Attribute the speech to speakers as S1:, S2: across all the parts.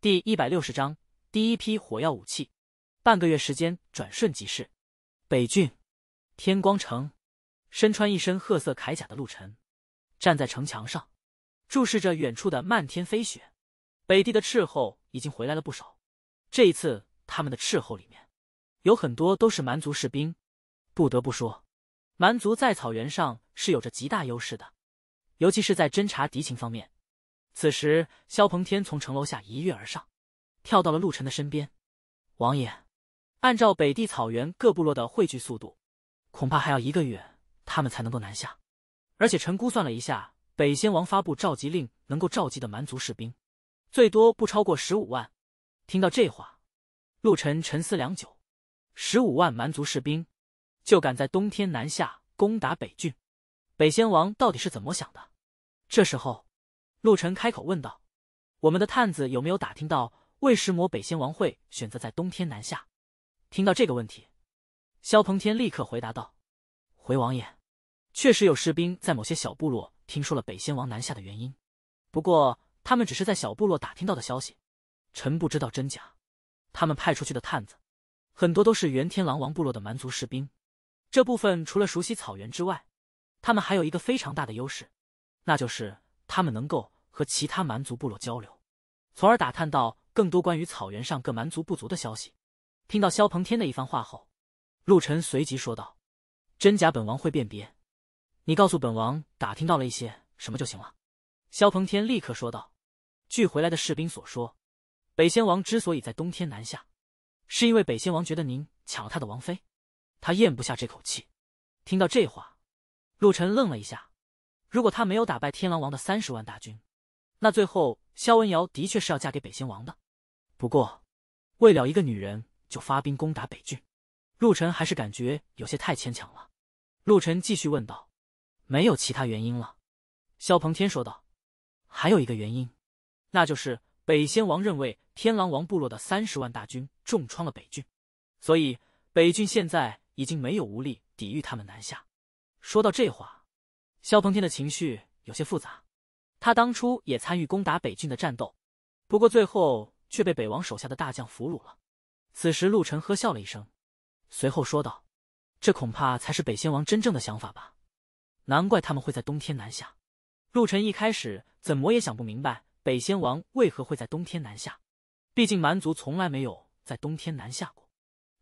S1: 第一百六十章第一批火药武器。半个月时间转瞬即逝，北郡天光城，身穿一身褐色铠甲的陆晨站在城墙上，注视着远处的漫天飞雪。北地的斥候已经回来了不少，这一次他们的斥候里面有很多都是蛮族士兵。不得不说，蛮族在草原上是有着极大优势的，尤其是在侦察敌情方面。此时，萧鹏天从城楼下一跃而上，跳到了陆晨的身边。王爷，按照北地草原各部落的汇聚速度，恐怕还要一个月，他们才能够南下。而且，臣估算了一下，北先王发布召集令，能够召集的蛮族士兵，最多不超过十五万。听到这话，陆晨沉思良久。十五万蛮族士兵，就敢在冬天南下攻打北郡？北先王到底是怎么想的？这时候。陆晨开口问道：“我们的探子有没有打听到魏石魔北仙王会选择在冬天南下？”听到这个问题，萧鹏天立刻回答道：“回王爷，确实有士兵在某些小部落听说了北仙王南下的原因，不过他们只是在小部落打听到的消息，臣不知道真假。他们派出去的探子，很多都是原天狼王部落的蛮族士兵，这部分除了熟悉草原之外，他们还有一个非常大的优势，那就是……”他们能够和其他蛮族部落交流，从而打探到更多关于草原上各蛮族部族的消息。听到萧鹏天的一番话后，陆晨随即说道：“真假，本王会辨别。你告诉本王打听到了一些什么就行了。”萧鹏天立刻说道：“据回来的士兵所说，北仙王之所以在冬天南下，是因为北仙王觉得您抢了他的王妃，他咽不下这口气。”听到这话，陆晨愣了一下。如果他没有打败天狼王的三十万大军，那最后萧文瑶的确是要嫁给北仙王的。不过，为了一个女人就发兵攻打北郡，陆晨还是感觉有些太牵强了。陆晨继续问道：“没有其他原因了？”萧鹏天说道：“还有一个原因，那就是北仙王认为天狼王部落的三十万大军重创了北郡，所以北郡现在已经没有无力抵御他们南下。”说到这话。萧鹏天的情绪有些复杂，他当初也参与攻打北郡的战斗，不过最后却被北王手下的大将俘虏了。此时，陆晨呵笑了一声，随后说道：“这恐怕才是北先王真正的想法吧？难怪他们会在冬天南下。”陆晨一开始怎么也想不明白北先王为何会在冬天南下，毕竟蛮族从来没有在冬天南下过，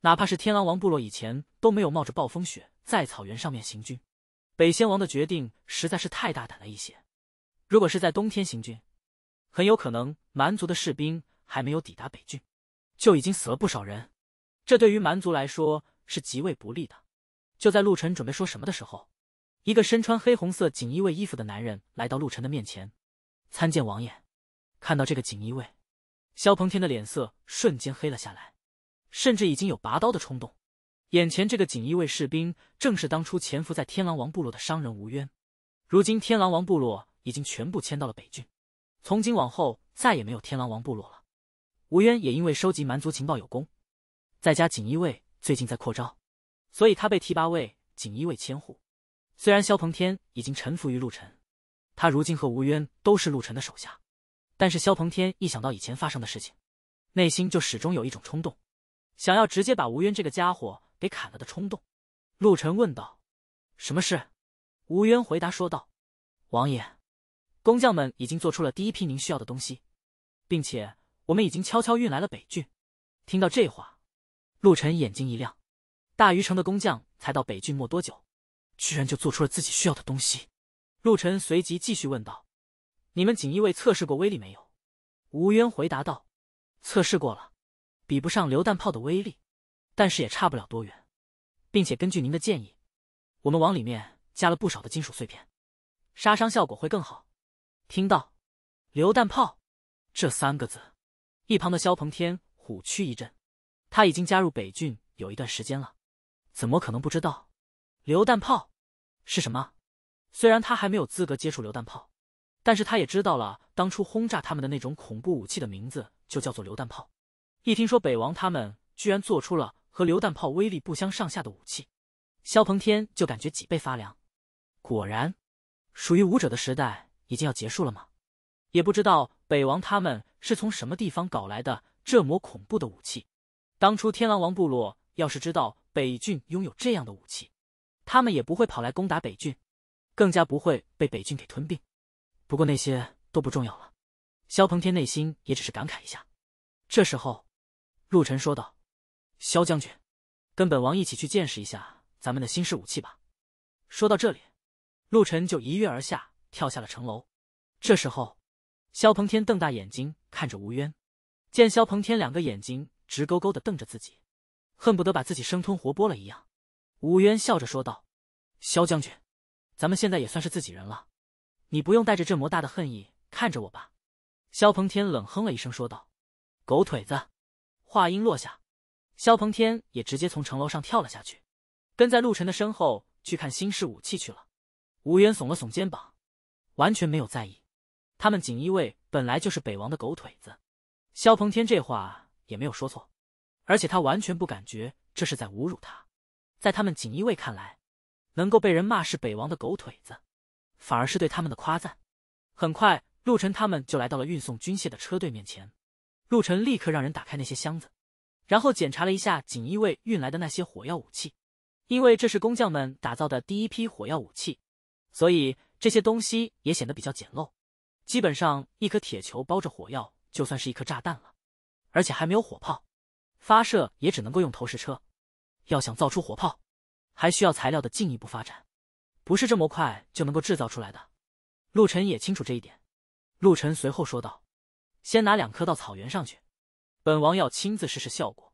S1: 哪怕是天狼王部落以前都没有冒着暴风雪在草原上面行军。北仙王的决定实在是太大胆了一些。如果是在冬天行军，很有可能蛮族的士兵还没有抵达北郡，就已经死了不少人。这对于蛮族来说是极为不利的。就在陆晨准备说什么的时候，一个身穿黑红色锦衣卫衣服的男人来到陆晨的面前，参见王爷。看到这个锦衣卫，萧鹏天的脸色瞬间黑了下来，甚至已经有拔刀的冲动。眼前这个锦衣卫士兵，正是当初潜伏在天狼王部落的商人吴渊。如今天狼王部落已经全部迁到了北郡，从今往后再也没有天狼王部落了。吴渊也因为收集蛮族情报有功，在加锦衣卫最近在扩招，所以他被提拔为锦衣卫千户。虽然萧鹏天已经臣服于陆晨，他如今和吴渊都是陆晨的手下，但是萧鹏天一想到以前发生的事情，内心就始终有一种冲动，想要直接把吴渊这个家伙。给砍了的冲动，陆晨问道：“什么事？”吴渊回答说道：“王爷，工匠们已经做出了第一批您需要的东西，并且我们已经悄悄运来了北郡。”听到这话，陆晨眼睛一亮：“大禹城的工匠才到北郡没多久，居然就做出了自己需要的东西。”陆晨随即继续问道：“你们锦衣卫测试过威力没有？”吴渊回答道：“测试过了，比不上榴弹炮的威力。”但是也差不了多远，并且根据您的建议，我们往里面加了不少的金属碎片，杀伤效果会更好。听到“榴弹炮”这三个字，一旁的肖鹏天虎躯一震。他已经加入北郡有一段时间了，怎么可能不知道“榴弹炮”是什么？虽然他还没有资格接触榴弹炮，但是他也知道了当初轰炸他们的那种恐怖武器的名字就叫做榴弹炮。一听说北王他们居然做出了，和榴弹炮威力不相上下的武器，萧鹏天就感觉脊背发凉。果然，属于武者的时代已经要结束了吗？也不知道北王他们是从什么地方搞来的这么恐怖的武器。当初天狼王部落要是知道北郡拥有这样的武器，他们也不会跑来攻打北郡，更加不会被北郡给吞并。不过那些都不重要了，萧鹏天内心也只是感慨一下。这时候，陆晨说道。萧将军，跟本王一起去见识一下咱们的新式武器吧。说到这里，陆晨就一跃而下，跳下了城楼。这时候，萧鹏天瞪大眼睛看着吴渊，见萧鹏天两个眼睛直勾勾的瞪着自己，恨不得把自己生吞活剥了一样。吴渊笑着说道：“萧将军，咱们现在也算是自己人了，你不用带着这么大的恨意看着我吧。”萧鹏天冷哼了一声说道：“狗腿子。”话音落下。萧鹏天也直接从城楼上跳了下去，跟在陆晨的身后去看新式武器去了。吴渊耸了耸肩膀，完全没有在意。他们锦衣卫本来就是北王的狗腿子，萧鹏天这话也没有说错。而且他完全不感觉这是在侮辱他，在他们锦衣卫看来，能够被人骂是北王的狗腿子，反而是对他们的夸赞。很快，陆晨他们就来到了运送军械的车队面前，陆晨立刻让人打开那些箱子。然后检查了一下锦衣卫运来的那些火药武器，因为这是工匠们打造的第一批火药武器，所以这些东西也显得比较简陋。基本上一颗铁球包着火药就算是一颗炸弹了，而且还没有火炮，发射也只能够用投石车。要想造出火炮，还需要材料的进一步发展，不是这么快就能够制造出来的。陆晨也清楚这一点，陆晨随后说道：“先拿两颗到草原上去。”本王要亲自试试效果，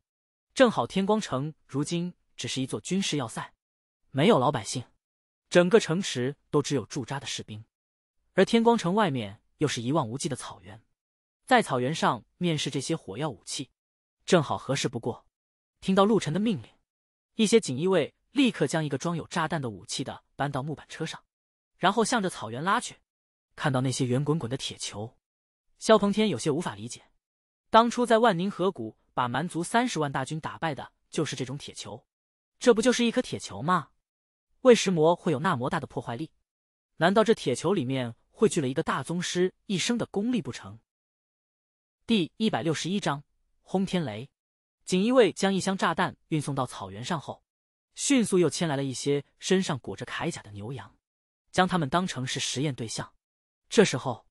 S1: 正好天光城如今只是一座军事要塞，没有老百姓，整个城池都只有驻扎的士兵，而天光城外面又是一望无际的草原，在草原上面试这些火药武器，正好合适不过。听到陆晨的命令，一些锦衣卫立刻将一个装有炸弹的武器的搬到木板车上，然后向着草原拉去。看到那些圆滚滚的铁球，萧鹏天有些无法理解。当初在万宁河谷把蛮族三十万大军打败的就是这种铁球，这不就是一颗铁球吗？为什么会有那么大的破坏力？难道这铁球里面汇聚了一个大宗师一生的功力不成？第一百六十一章：轰天雷。锦衣卫将一箱炸弹运送到草原上后，迅速又牵来了一些身上裹着铠甲的牛羊，将他们当成是实验对象。这时候。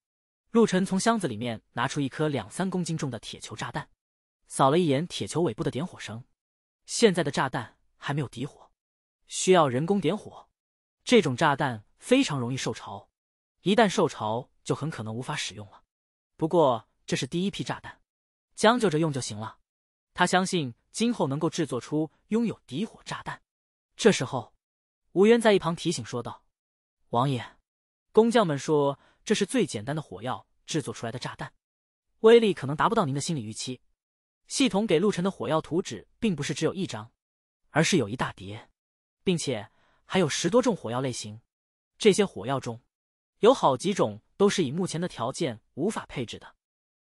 S1: 陆晨从箱子里面拿出一颗两三公斤重的铁球炸弹，扫了一眼铁球尾部的点火绳。现在的炸弹还没有底火，需要人工点火。这种炸弹非常容易受潮，一旦受潮就很可能无法使用了。不过这是第一批炸弹，将就着用就行了。他相信今后能够制作出拥有底火炸弹。这时候，吴渊在一旁提醒说道：“王爷，工匠们说。”这是最简单的火药制作出来的炸弹，威力可能达不到您的心理预期。系统给陆晨的火药图纸并不是只有一张，而是有一大叠，并且还有十多种火药类型。这些火药中有好几种都是以目前的条件无法配置的。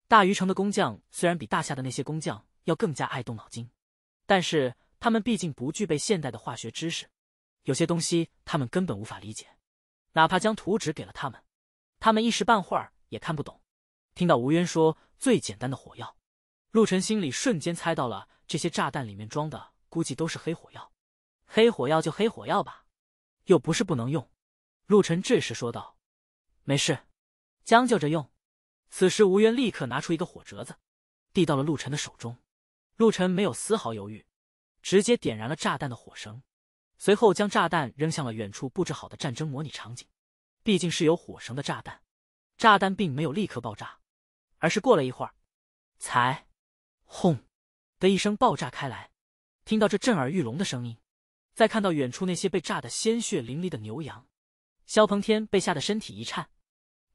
S1: 大禹城的工匠虽然比大夏的那些工匠要更加爱动脑筋，但是他们毕竟不具备现代的化学知识，有些东西他们根本无法理解。哪怕将图纸给了他们。他们一时半会儿也看不懂。听到吴渊说最简单的火药，陆晨心里瞬间猜到了这些炸弹里面装的估计都是黑火药。黑火药就黑火药吧，又不是不能用。陆晨这时说道：“没事，将就着用。”此时吴渊立刻拿出一个火折子，递到了陆晨的手中。陆晨没有丝毫犹豫，直接点燃了炸弹的火绳，随后将炸弹扔向了远处布置好的战争模拟场景。毕竟是有火绳的炸弹，炸弹并没有立刻爆炸，而是过了一会儿，才，轰，的一声爆炸开来。听到这震耳欲聋的声音，在看到远处那些被炸得鲜血淋漓的牛羊，萧鹏天被吓得身体一颤，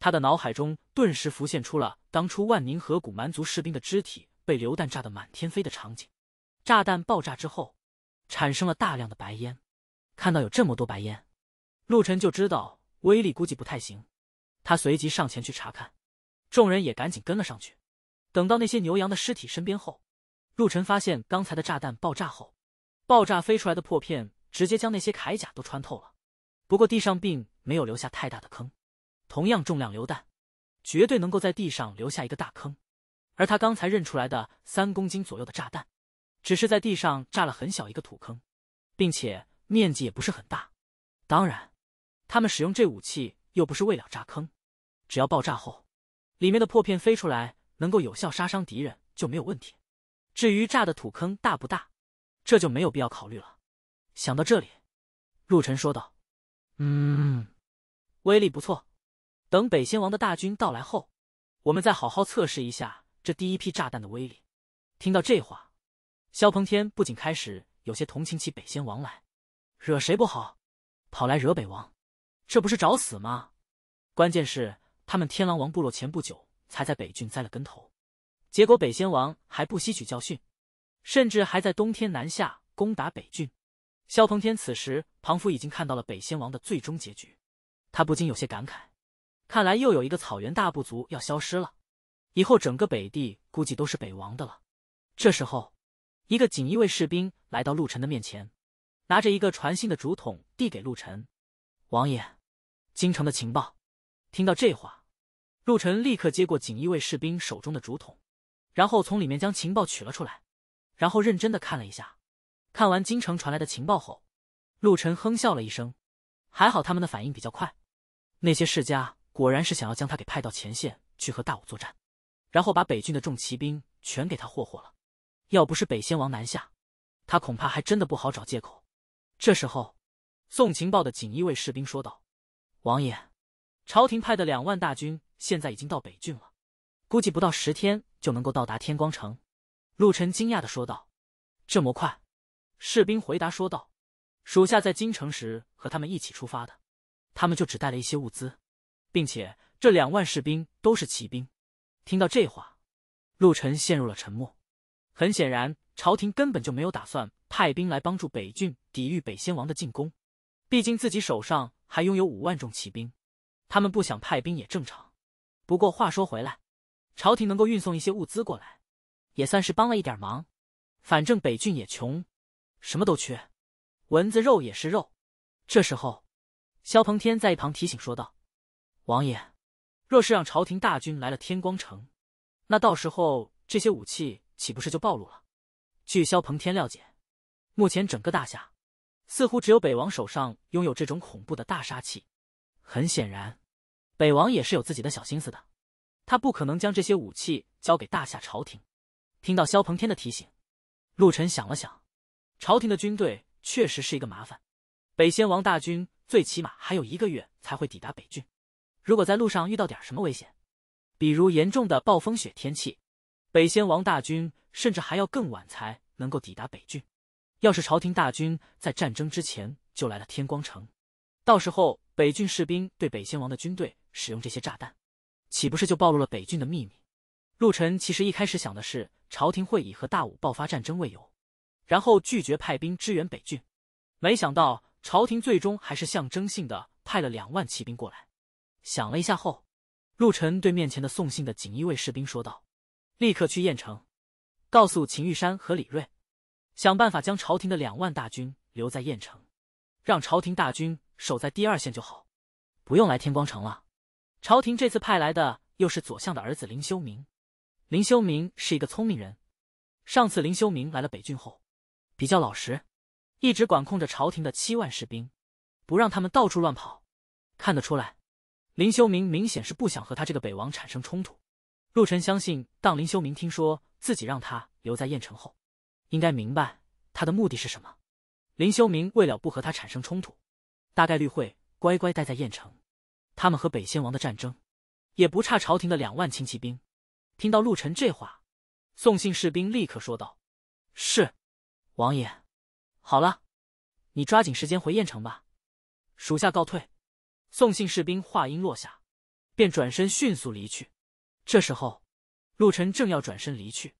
S1: 他的脑海中顿时浮现出了当初万宁河谷蛮族士兵的肢体被榴弹炸得满天飞的场景。炸弹爆炸之后，产生了大量的白烟，看到有这么多白烟，陆晨就知道。威力估计不太行，他随即上前去查看，众人也赶紧跟了上去。等到那些牛羊的尸体身边后，陆晨发现刚才的炸弹爆炸后，爆炸飞出来的破片直接将那些铠甲都穿透了。不过地上并没有留下太大的坑。同样重量榴弹，绝对能够在地上留下一个大坑。而他刚才认出来的三公斤左右的炸弹，只是在地上炸了很小一个土坑，并且面积也不是很大。当然。他们使用这武器又不是为了炸坑，只要爆炸后，里面的破片飞出来能够有效杀伤敌人就没有问题。至于炸的土坑大不大，这就没有必要考虑了。想到这里，陆晨说道：“嗯，威力不错。等北仙王的大军到来后，我们再好好测试一下这第一批炸弹的威力。”听到这话，萧鹏天不仅开始有些同情起北仙王来，惹谁不好，跑来惹北王。这不是找死吗？关键是他们天狼王部落前不久才在北郡栽了跟头，结果北仙王还不吸取教训，甚至还在冬天南下攻打北郡。萧鹏天此时仿佛已经看到了北仙王的最终结局，他不禁有些感慨：，看来又有一个草原大部族要消失了。以后整个北地估计都是北王的了。这时候，一个锦衣卫士兵来到陆晨的面前，拿着一个传信的竹筒递给陆晨，王爷。京城的情报，听到这话，陆晨立刻接过锦衣卫士兵手中的竹筒，然后从里面将情报取了出来，然后认真的看了一下。看完京城传来的情报后，陆晨哼笑了一声，还好他们的反应比较快，那些世家果然是想要将他给派到前线去和大武作战，然后把北郡的重骑兵全给他霍霍了。要不是北先王南下，他恐怕还真的不好找借口。这时候，送情报的锦衣卫士兵说道。王爷，朝廷派的两万大军现在已经到北郡了，估计不到十天就能够到达天光城。陆晨惊讶的说道：“这么快？”士兵回答说道：“属下在京城时和他们一起出发的，他们就只带了一些物资，并且这两万士兵都是骑兵。”听到这话，陆晨陷入了沉默。很显然，朝廷根本就没有打算派兵来帮助北郡抵御北仙王的进攻，毕竟自己手上。还拥有五万众骑兵，他们不想派兵也正常。不过话说回来，朝廷能够运送一些物资过来，也算是帮了一点忙。反正北郡也穷，什么都缺，蚊子肉也是肉。这时候，萧鹏天在一旁提醒说道：“王爷，若是让朝廷大军来了天光城，那到时候这些武器岂不是就暴露了？”据萧鹏天了解，目前整个大夏。似乎只有北王手上拥有这种恐怖的大杀器。很显然，北王也是有自己的小心思的。他不可能将这些武器交给大夏朝廷。听到萧鹏天的提醒，陆晨想了想，朝廷的军队确实是一个麻烦。北先王大军最起码还有一个月才会抵达北郡。如果在路上遇到点什么危险，比如严重的暴风雪天气，北先王大军甚至还要更晚才能够抵达北郡。要是朝廷大军在战争之前就来了天光城，到时候北郡士兵对北先王的军队使用这些炸弹，岂不是就暴露了北郡的秘密？陆晨其实一开始想的是，朝廷会以和大武爆发战争为由，然后拒绝派兵支援北郡。没想到朝廷最终还是象征性的派了两万骑兵过来。想了一下后，陆晨对面前的送信的锦衣卫士兵说道：“立刻去燕城，告诉秦玉山和李锐。”想办法将朝廷的两万大军留在燕城，让朝廷大军守在第二线就好，不用来天光城了。朝廷这次派来的又是左相的儿子林修明。林修明是一个聪明人，上次林修明来了北郡后，比较老实，一直管控着朝廷的七万士兵，不让他们到处乱跑。看得出来，林修明明显是不想和他这个北王产生冲突。陆晨相信，当林修明听说自己让他留在燕城后。应该明白他的目的是什么。林修明为了不和他产生冲突，大概率会乖乖待在燕城。他们和北仙王的战争，也不差朝廷的两万轻骑兵。听到陆晨这话，宋姓士兵立刻说道：“是，王爷。好了，你抓紧时间回燕城吧。”属下告退。宋姓士兵话音落下，便转身迅速离去。这时候，陆晨正要转身离去，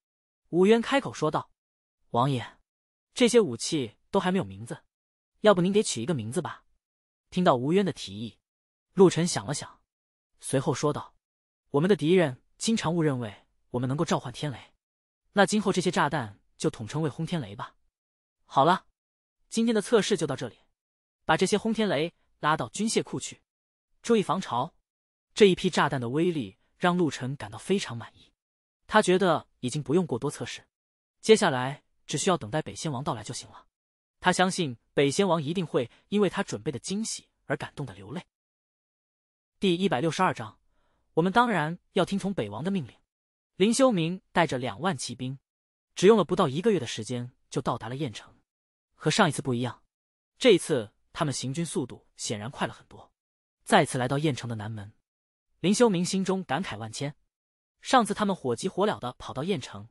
S1: 武渊开口说道。王爷，这些武器都还没有名字，要不您给取一个名字吧？听到吴渊的提议，陆晨想了想，随后说道：“我们的敌人经常误认为我们能够召唤天雷，那今后这些炸弹就统称为轰天雷吧。”好了，今天的测试就到这里，把这些轰天雷拉到军械库去，注意防潮。这一批炸弹的威力让陆晨感到非常满意，他觉得已经不用过多测试，接下来。只需要等待北仙王到来就行了，他相信北仙王一定会因为他准备的惊喜而感动的流泪。第一百六十二章，我们当然要听从北王的命令。林修明带着两万骑兵，只用了不到一个月的时间就到达了燕城。和上一次不一样，这一次他们行军速度显然快了很多。再次来到燕城的南门，林修明心中感慨万千。上次他们火急火燎的跑到燕城。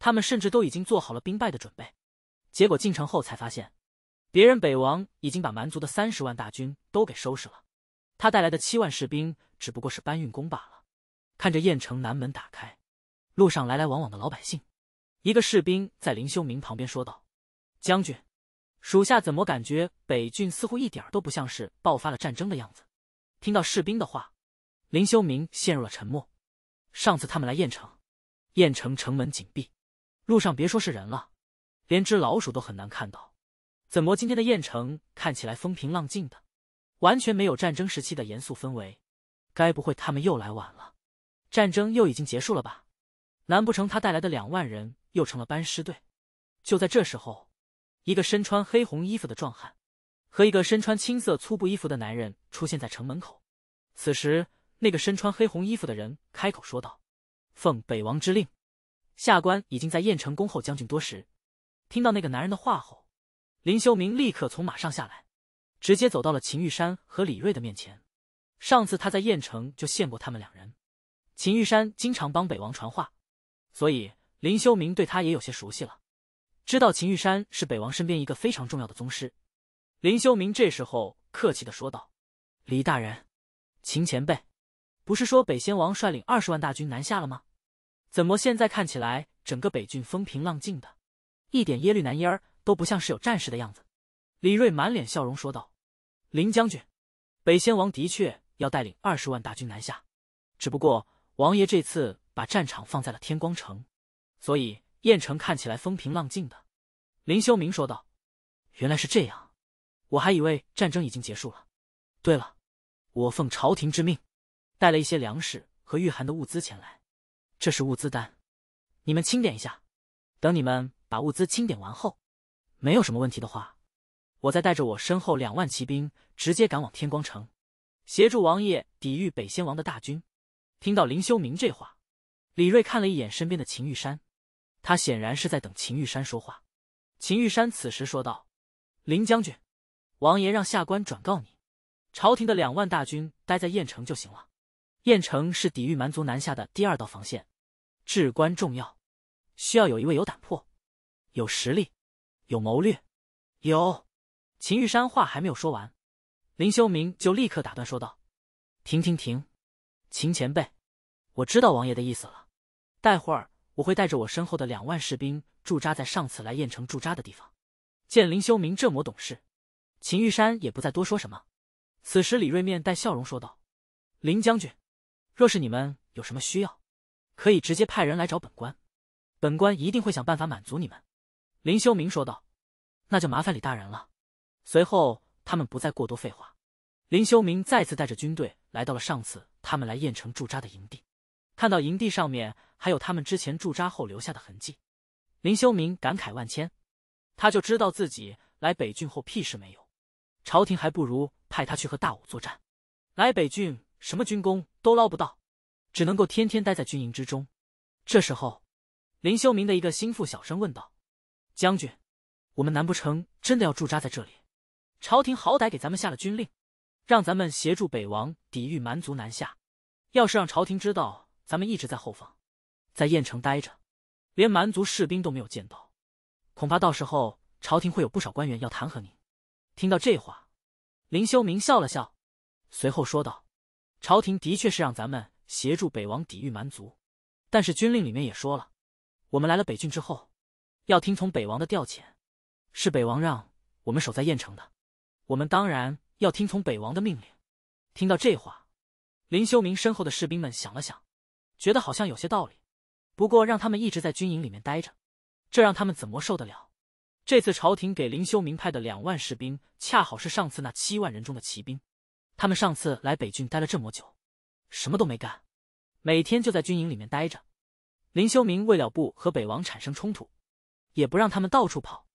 S1: 他们甚至都已经做好了兵败的准备，结果进城后才发现，别人北王已经把蛮族的三十万大军都给收拾了，他带来的七万士兵只不过是搬运工罢了。看着燕城南门打开，路上来来往往的老百姓，一个士兵在林修明旁边说道：“将军，属下怎么感觉北郡似乎一点都不像是爆发了战争的样子？”听到士兵的话，林修明陷入了沉默。上次他们来燕城，燕城城门紧闭。路上别说是人了，连只老鼠都很难看到。怎么今天的燕城看起来风平浪静的，完全没有战争时期的严肃氛围？该不会他们又来晚了，战争又已经结束了吧？难不成他带来的两万人又成了班师队？就在这时候，一个身穿黑红衣服的壮汉和一个身穿青色粗布衣服的男人出现在城门口。此时，那个身穿黑红衣服的人开口说道：“奉北王之令。”下官已经在燕城恭候将军多时。听到那个男人的话后，林修明立刻从马上下来，直接走到了秦玉山和李瑞的面前。上次他在燕城就见过他们两人，秦玉山经常帮北王传话，所以林修明对他也有些熟悉了，知道秦玉山是北王身边一个非常重要的宗师。林修明这时候客气的说道：“李大人，秦前辈，不是说北仙王率领二十万大军南下了吗？”怎么现在看起来整个北郡风平浪静的，一点耶律南烟儿都不像是有战事的样子？李瑞满脸笑容说道：“林将军，北先王的确要带领二十万大军南下，只不过王爷这次把战场放在了天光城，所以燕城看起来风平浪静的。”林修明说道：“原来是这样，我还以为战争已经结束了。对了，我奉朝廷之命，带了一些粮食和御寒的物资前来。”这是物资单，你们清点一下。等你们把物资清点完后，没有什么问题的话，我再带着我身后两万骑兵直接赶往天光城，协助王爷抵御北仙王的大军。听到林修明这话，李瑞看了一眼身边的秦玉山，他显然是在等秦玉山说话。秦玉山此时说道：“林将军，王爷让下官转告你，朝廷的两万大军待在燕城就行了。燕城是抵御蛮族南下的第二道防线。”至关重要，需要有一位有胆魄、有实力、有谋略。有秦玉山话还没有说完，林修明就立刻打断说道：“停停停，秦前辈，我知道王爷的意思了。待会儿我会带着我身后的两万士兵驻扎在上次来燕城驻扎的地方。”见林修明这么懂事，秦玉山也不再多说什么。此时，李瑞面带笑容说道：“林将军，若是你们有什么需要。”可以直接派人来找本官，本官一定会想办法满足你们。”林修明说道，“那就麻烦李大人了。”随后，他们不再过多废话。林修明再次带着军队来到了上次他们来燕城驻扎的营地，看到营地上面还有他们之前驻扎后留下的痕迹，林修明感慨万千。他就知道自己来北郡后屁事没有，朝廷还不如派他去和大武作战，来北郡什么军功都捞不到。只能够天天待在军营之中。这时候，林修明的一个心腹小声问道：“将军，我们难不成真的要驻扎在这里？朝廷好歹给咱们下了军令，让咱们协助北王抵御蛮族南下。要是让朝廷知道咱们一直在后方，在燕城待着，连蛮族士兵都没有见到，恐怕到时候朝廷会有不少官员要弹劾您。”听到这话，林修明笑了笑，随后说道：“朝廷的确是让咱们。”协助北王抵御蛮族，但是军令里面也说了，我们来了北郡之后，要听从北王的调遣，是北王让我们守在燕城的，我们当然要听从北王的命令。听到这话，林修明身后的士兵们想了想，觉得好像有些道理，不过让他们一直在军营里面待着，这让他们怎么受得了？这次朝廷给林修明派的两万士兵，恰好是上次那七万人中的骑兵，他们上次来北郡待了这么久。什么都没干，每天就在军营里面待着。林修明为了不和北王产生冲突，也不让他们到处跑。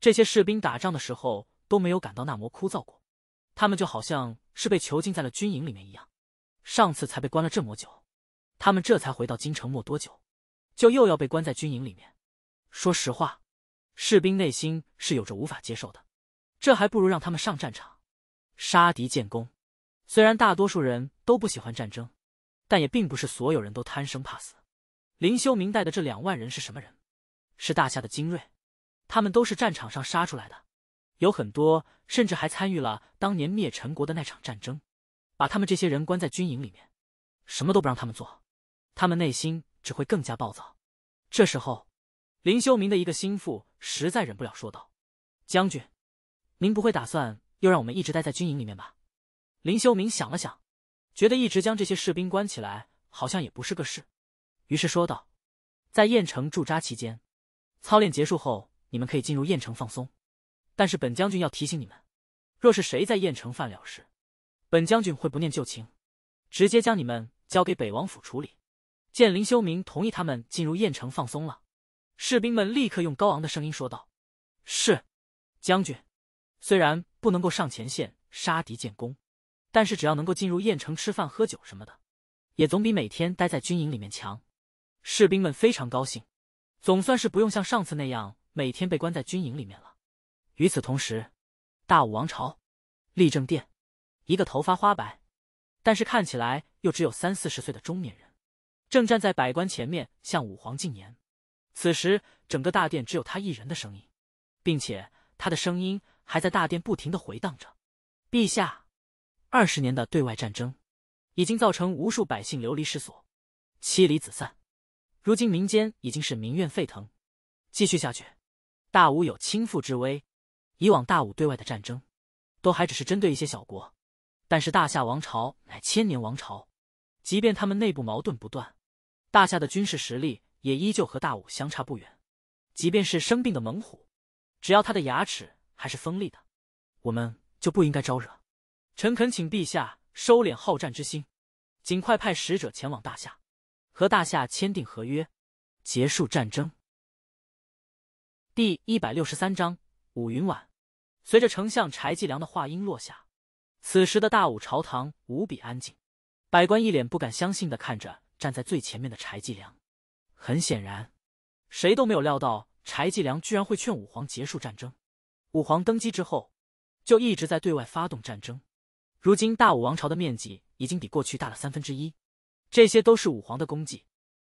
S1: 这些士兵打仗的时候都没有感到那么枯燥过，他们就好像是被囚禁在了军营里面一样。上次才被关了这么久，他们这才回到京城没多久，就又要被关在军营里面。说实话，士兵内心是有着无法接受的。这还不如让他们上战场，杀敌建功。虽然大多数人。都不喜欢战争，但也并不是所有人都贪生怕死。林修明带的这两万人是什么人？是大夏的精锐，他们都是战场上杀出来的，有很多甚至还参与了当年灭陈国的那场战争。把他们这些人关在军营里面，什么都不让他们做，他们内心只会更加暴躁。这时候，林修明的一个心腹实在忍不了，说道：“将军，您不会打算又让我们一直待在军营里面吧？”林修明想了想。觉得一直将这些士兵关起来，好像也不是个事，于是说道：“在燕城驻扎期间，操练结束后，你们可以进入燕城放松。但是本将军要提醒你们，若是谁在燕城犯了事，本将军会不念旧情，直接将你们交给北王府处理。”见林修明同意他们进入燕城放松了，士兵们立刻用高昂的声音说道：“是，将军。虽然不能够上前线杀敌建功。”但是只要能够进入燕城吃饭喝酒什么的，也总比每天待在军营里面强。士兵们非常高兴，总算是不用像上次那样每天被关在军营里面了。与此同时，大武王朝，立政殿，一个头发花白，但是看起来又只有三四十岁的中年人，正站在百官前面向武皇进言。此时，整个大殿只有他一人的声音，并且他的声音还在大殿不停的回荡着。陛下。二十年的对外战争，已经造成无数百姓流离失所，妻离子散。如今民间已经是民怨沸腾。继续下去，大武有倾覆之危。以往大武对外的战争，都还只是针对一些小国。但是大夏王朝乃千年王朝，即便他们内部矛盾不断，大夏的军事实力也依旧和大武相差不远。即便是生病的猛虎，只要他的牙齿还是锋利的，我们就不应该招惹。臣恳请陛下收敛好战之心，尽快派使者前往大夏，和大夏签订合约，结束战争。第一百六十三章：武云晚。随着丞相柴继良的话音落下，此时的大武朝堂无比安静，百官一脸不敢相信的看着站在最前面的柴继良。很显然，谁都没有料到柴继良居然会劝武皇结束战争。武皇登基之后，就一直在对外发动战争。如今大武王朝的面积已经比过去大了三分之一，这些都是武皇的功绩，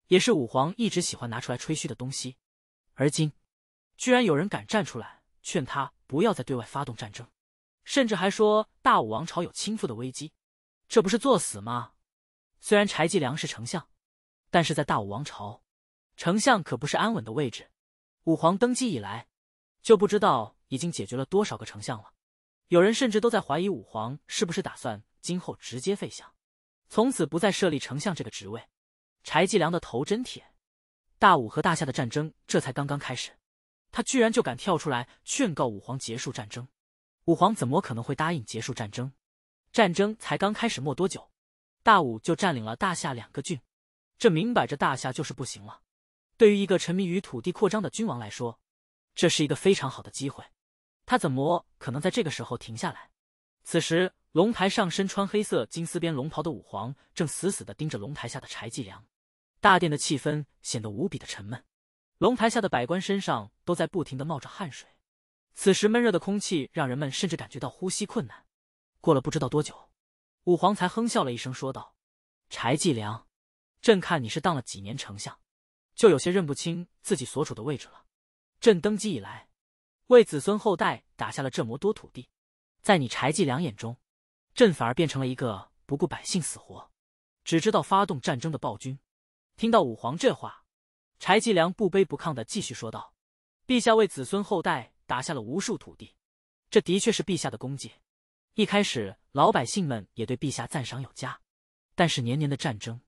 S1: 也是武皇一直喜欢拿出来吹嘘的东西。而今，居然有人敢站出来劝他不要再对外发动战争，甚至还说大武王朝有倾覆的危机，这不是作死吗？虽然柴继良是丞相，但是在大武王朝，丞相可不是安稳的位置。武皇登基以来，就不知道已经解决了多少个丞相了。有人甚至都在怀疑武皇是不是打算今后直接废相，从此不再设立丞相这个职位。柴继良的头真铁，大武和大夏的战争这才刚刚开始，他居然就敢跳出来劝告武皇结束战争。武皇怎么可能会答应结束战争？战争才刚开始没多久，大武就占领了大夏两个郡，这明摆着大夏就是不行了。对于一个沉迷于土地扩张的君王来说，这是一个非常好的机会。他怎么可能在这个时候停下来？此时，龙台上身穿黑色金丝边龙袍的武皇正死死的盯着龙台下的柴继良。大殿的气氛显得无比的沉闷，龙台下的百官身上都在不停的冒着汗水。此时闷热的空气让人们甚至感觉到呼吸困难。过了不知道多久，武皇才哼笑了一声说道：“柴继良，朕看你是当了几年丞相，就有些认不清自己所处的位置了。朕登基以来。”为子孙后代打下了这么多土地，在你柴继良眼中，朕反而变成了一个不顾百姓死活、只知道发动战争的暴君。听到武皇这话，柴继良不卑不亢的继续说道：“陛下为子孙后代打下了无数土地，这的确是陛下的功绩。一开始，老百姓们也对陛下赞赏有加，但是年年的战争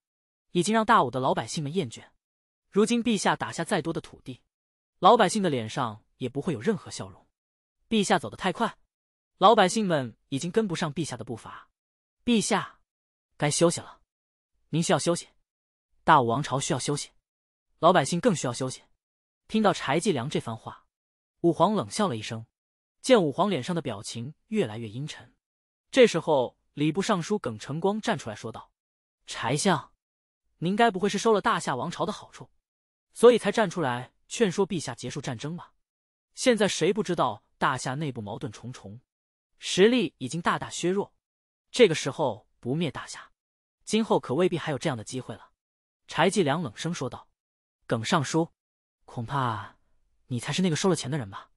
S1: 已经让大武的老百姓们厌倦。如今，陛下打下再多的土地，老百姓的脸上……”也不会有任何笑容。陛下走得太快，老百姓们已经跟不上陛下的步伐。陛下，该休息了。您需要休息，大武王朝需要休息，老百姓更需要休息。听到柴继良这番话，武皇冷笑了一声。见武皇脸上的表情越来越阴沉，这时候礼部尚书耿成光站出来说道：“柴相，您该不会是收了大夏王朝的好处，所以才站出来劝说陛下结束战争吧？”现在谁不知道大夏内部矛盾重重，实力已经大大削弱。这个时候不灭大夏，今后可未必还有这样的机会了。柴继良冷声说道：“耿尚书，恐怕你才是那个收了钱的人吧？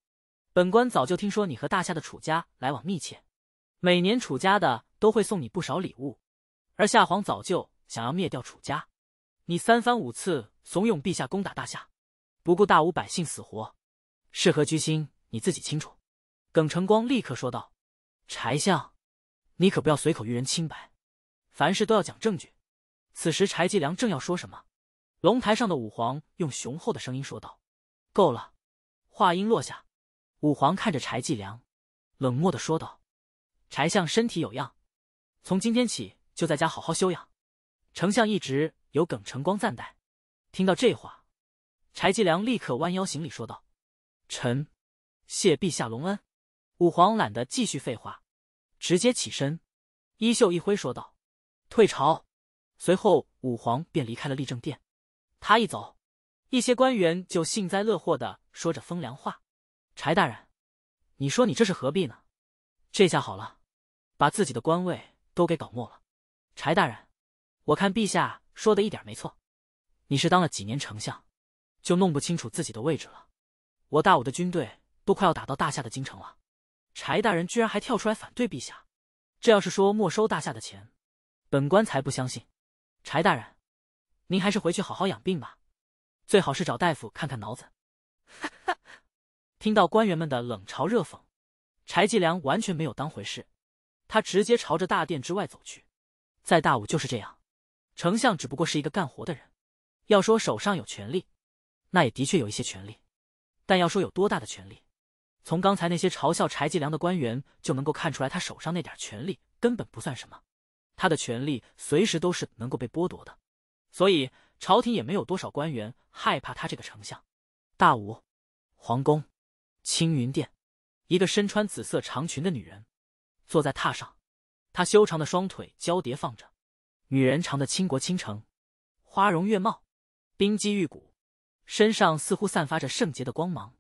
S1: 本官早就听说你和大夏的楚家来往密切，每年楚家的都会送你不少礼物。而夏皇早就想要灭掉楚家，你三番五次怂恿陛下攻打大夏，不顾大吴百姓死活。”是何居心？你自己清楚。”耿成光立刻说道。“柴相，你可不要随口与人清白，凡事都要讲证据。”此时，柴继良正要说什么，龙台上的武皇用雄厚的声音说道：“够了！”话音落下，武皇看着柴继良，冷漠的说道：“柴相身体有恙，从今天起就在家好好休养。丞相一直由耿成光暂代。”听到这话，柴继良立刻弯腰行礼说道。臣谢陛下隆恩。武皇懒得继续废话，直接起身，衣袖一挥，说道：“退朝。”随后，武皇便离开了立政殿。他一走，一些官员就幸灾乐祸的说着风凉话：“柴大人，你说你这是何必呢？这下好了，把自己的官位都给搞没了。”柴大人，我看陛下说的一点没错，你是当了几年丞相，就弄不清楚自己的位置了。我大武的军队都快要打到大夏的京城了，柴大人居然还跳出来反对陛下，这要是说没收大夏的钱，本官才不相信。柴大人，您还是回去好好养病吧，最好是找大夫看看脑子。哈哈，听到官员们的冷嘲热讽，柴继良完全没有当回事，他直接朝着大殿之外走去。在大武就是这样，丞相只不过是一个干活的人，要说手上有权力，那也的确有一些权力。但要说有多大的权力，从刚才那些嘲笑柴继良的官员就能够看出来，他手上那点权力根本不算什么，他的权力随时都是能够被剥夺的，所以朝廷也没有多少官员害怕他这个丞相。大武皇宫青云殿，一个身穿紫色长裙的女人坐在榻上，她修长的双腿交叠放着，女人长得倾国倾城，花容月貌，冰肌玉骨。身上似乎散发着圣洁的光芒，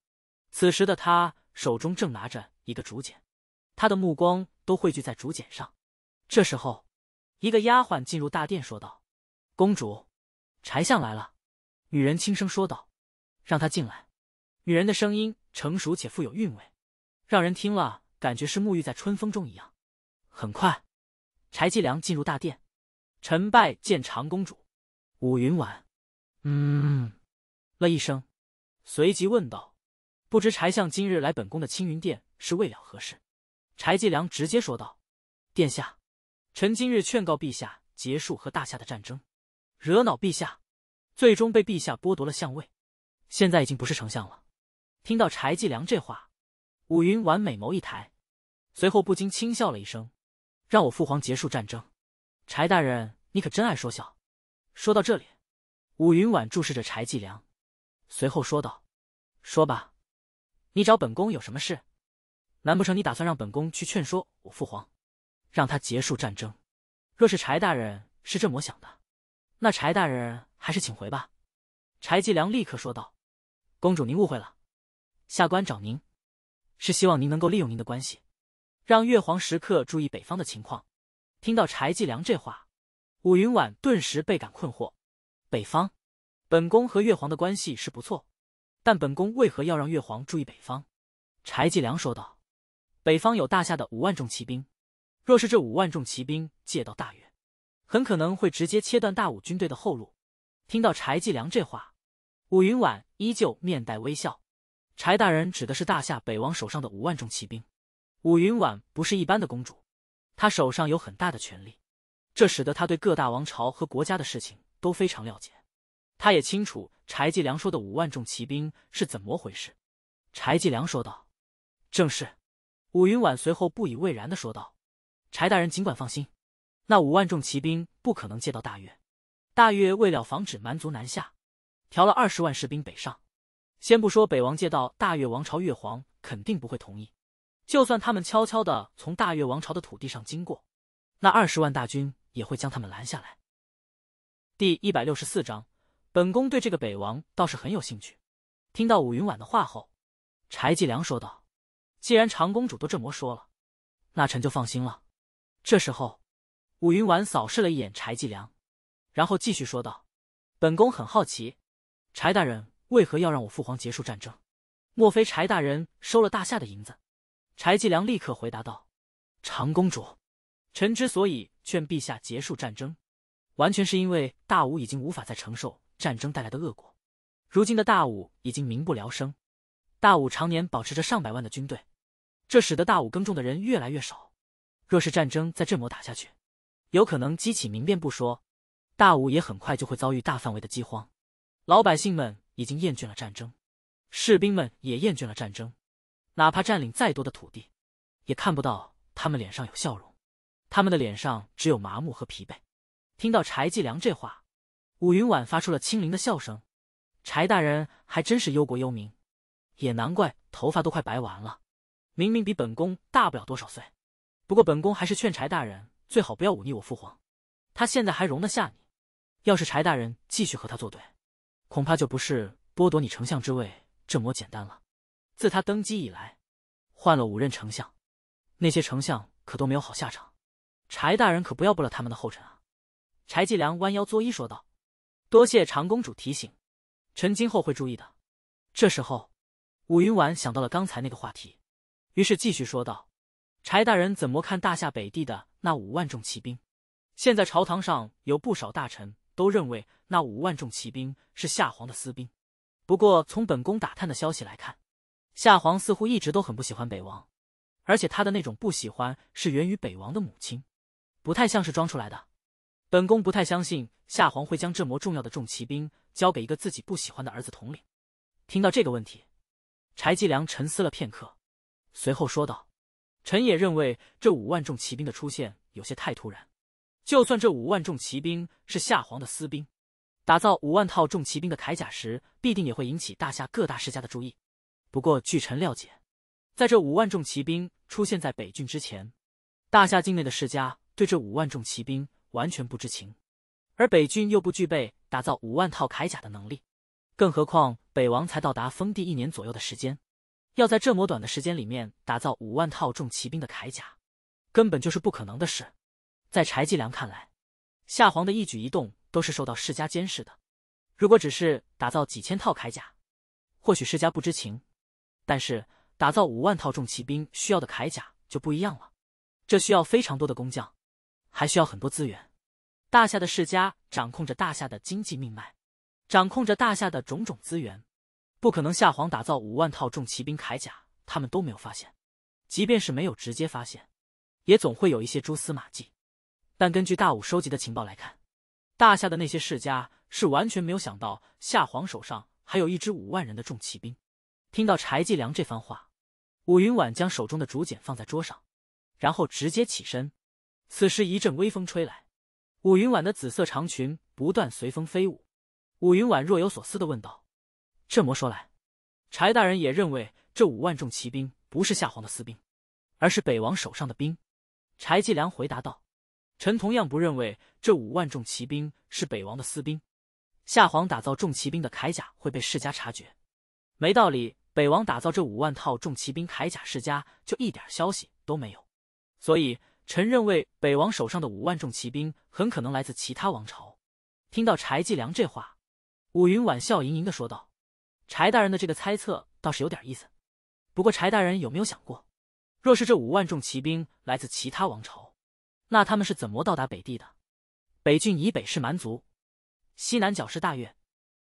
S1: 此时的他手中正拿着一个竹简，他的目光都汇聚在竹简上。这时候，一个丫鬟进入大殿，说道：“公主，柴相来了。”女人轻声说道：“让他进来。”女人的声音成熟且富有韵味，让人听了感觉是沐浴在春风中一样。很快，柴继良进入大殿，臣拜见长公主，武云婉，嗯。了一声，随即问道：“不知柴相今日来本宫的青云殿是为了何事？”柴继良直接说道：“殿下，臣今日劝告陛下结束和大夏的战争，惹恼陛下，最终被陛下剥夺了相位，现在已经不是丞相了。”听到柴继良这话，武云婉美眸一抬，随后不禁轻笑了一声：“让我父皇结束战争，柴大人，你可真爱说笑。”说到这里，武云婉注视着柴继良。随后说道：“说吧，你找本宫有什么事？难不成你打算让本宫去劝说我父皇，让他结束战争？若是柴大人是这么想的，那柴大人还是请回吧。”柴继良立刻说道：“公主您误会了，下官找您，是希望您能够利用您的关系，让越皇时刻注意北方的情况。”听到柴继良这话，武云婉顿时倍感困惑，北方。本宫和越皇的关系是不错，但本宫为何要让越皇注意北方？柴继良说道：“北方有大夏的五万众骑兵，若是这五万众骑兵借到大越，很可能会直接切断大武军队的后路。”听到柴继良这话，武云婉依旧面带微笑。柴大人指的是大夏北王手上的五万众骑兵。武云婉不是一般的公主，她手上有很大的权力，这使得她对各大王朝和国家的事情都非常了解。他也清楚柴继良说的五万众骑兵是怎么回事。柴继良说道：“正是。”武云婉随后不以为然的说道：“柴大人尽管放心，那五万众骑兵不可能借到大月。大月为了防止蛮族南下，调了二十万士兵北上。先不说北王借到大月王朝，越皇肯定不会同意。就算他们悄悄的从大月王朝的土地上经过，那二十万大军也会将他们拦下来。”第一百六十四章。本宫对这个北王倒是很有兴趣。听到武云婉的话后，柴继良说道：“既然长公主都这么说了，那臣就放心了。”这时候，武云婉扫视了一眼柴继良，然后继续说道：“本宫很好奇，柴大人为何要让我父皇结束战争？莫非柴大人收了大夏的银子？”柴继良立刻回答道：“长公主，臣之所以劝陛下结束战争，完全是因为大吴已经无法再承受。”战争带来的恶果，如今的大武已经民不聊生。大武常年保持着上百万的军队，这使得大武耕种的人越来越少。若是战争再这么打下去，有可能激起民变不说，大武也很快就会遭遇大范围的饥荒。老百姓们已经厌倦了战争，士兵们也厌倦了战争。哪怕占领再多的土地，也看不到他们脸上有笑容，他们的脸上只有麻木和疲惫。听到柴继良这话。武云婉发出了轻灵的笑声，柴大人还真是忧国忧民，也难怪头发都快白完了。明明比本宫大不了多少岁，不过本宫还是劝柴大人最好不要忤逆我父皇。他现在还容得下你，要是柴大人继续和他作对，恐怕就不是剥夺你丞相之位这么简单了。自他登基以来，换了五任丞相，那些丞相可都没有好下场。柴大人可不要步了他们的后尘啊！柴继良弯腰作揖说道。多谢长公主提醒，臣今后会注意的。这时候，武云婉想到了刚才那个话题，于是继续说道：“柴大人怎么看大夏北地的那五万众骑兵？现在朝堂上有不少大臣都认为那五万众骑兵是夏皇的私兵。不过从本宫打探的消息来看，夏皇似乎一直都很不喜欢北王，而且他的那种不喜欢是源于北王的母亲，不太像是装出来的。”本宫不太相信夏皇会将这么重要的重骑兵交给一个自己不喜欢的儿子统领。听到这个问题，柴继良沉思了片刻，随后说道：“臣也认为这五万重骑兵的出现有些太突然。就算这五万重骑兵是夏皇的私兵，打造五万套重骑兵的铠甲时，必定也会引起大夏各大世家的注意。不过据臣了解，在这五万重骑兵出现在北郡之前，大夏境内的世家对这五万重骑兵。”完全不知情，而北军又不具备打造五万套铠甲的能力，更何况北王才到达封地一年左右的时间，要在这么短的时间里面打造五万套重骑兵的铠甲，根本就是不可能的事。在柴继良看来，夏皇的一举一动都是受到世家监视的。如果只是打造几千套铠甲，或许世家不知情，但是打造五万套重骑兵需要的铠甲就不一样了，这需要非常多的工匠。还需要很多资源，大夏的世家掌控着大夏的经济命脉，掌控着大夏的种种资源，不可能夏皇打造五万套重骑兵铠甲，他们都没有发现，即便是没有直接发现，也总会有一些蛛丝马迹。但根据大武收集的情报来看，大夏的那些世家是完全没有想到夏皇手上还有一支五万人的重骑兵。听到柴继良这番话，武云婉将手中的竹简放在桌上，然后直接起身。此时一阵微风吹来，武云婉的紫色长裙不断随风飞舞。武云婉若有所思的问道：“这么说来，柴大人也认为这五万众骑兵不是夏皇的私兵，而是北王手上的兵？”柴继良回答道：“臣同样不认为这五万众骑兵是北王的私兵。夏皇打造重骑兵的铠甲会被世家察觉，没道理。北王打造这五万套重骑兵铠甲，世家就一点消息都没有，所以。”臣认为，北王手上的五万众骑兵很可能来自其他王朝。听到柴继良这话，武云婉笑盈盈的说道：“柴大人的这个猜测倒是有点意思。不过，柴大人有没有想过，若是这五万众骑兵来自其他王朝，那他们是怎么到达北地的？北郡以北是蛮族，西南角是大越，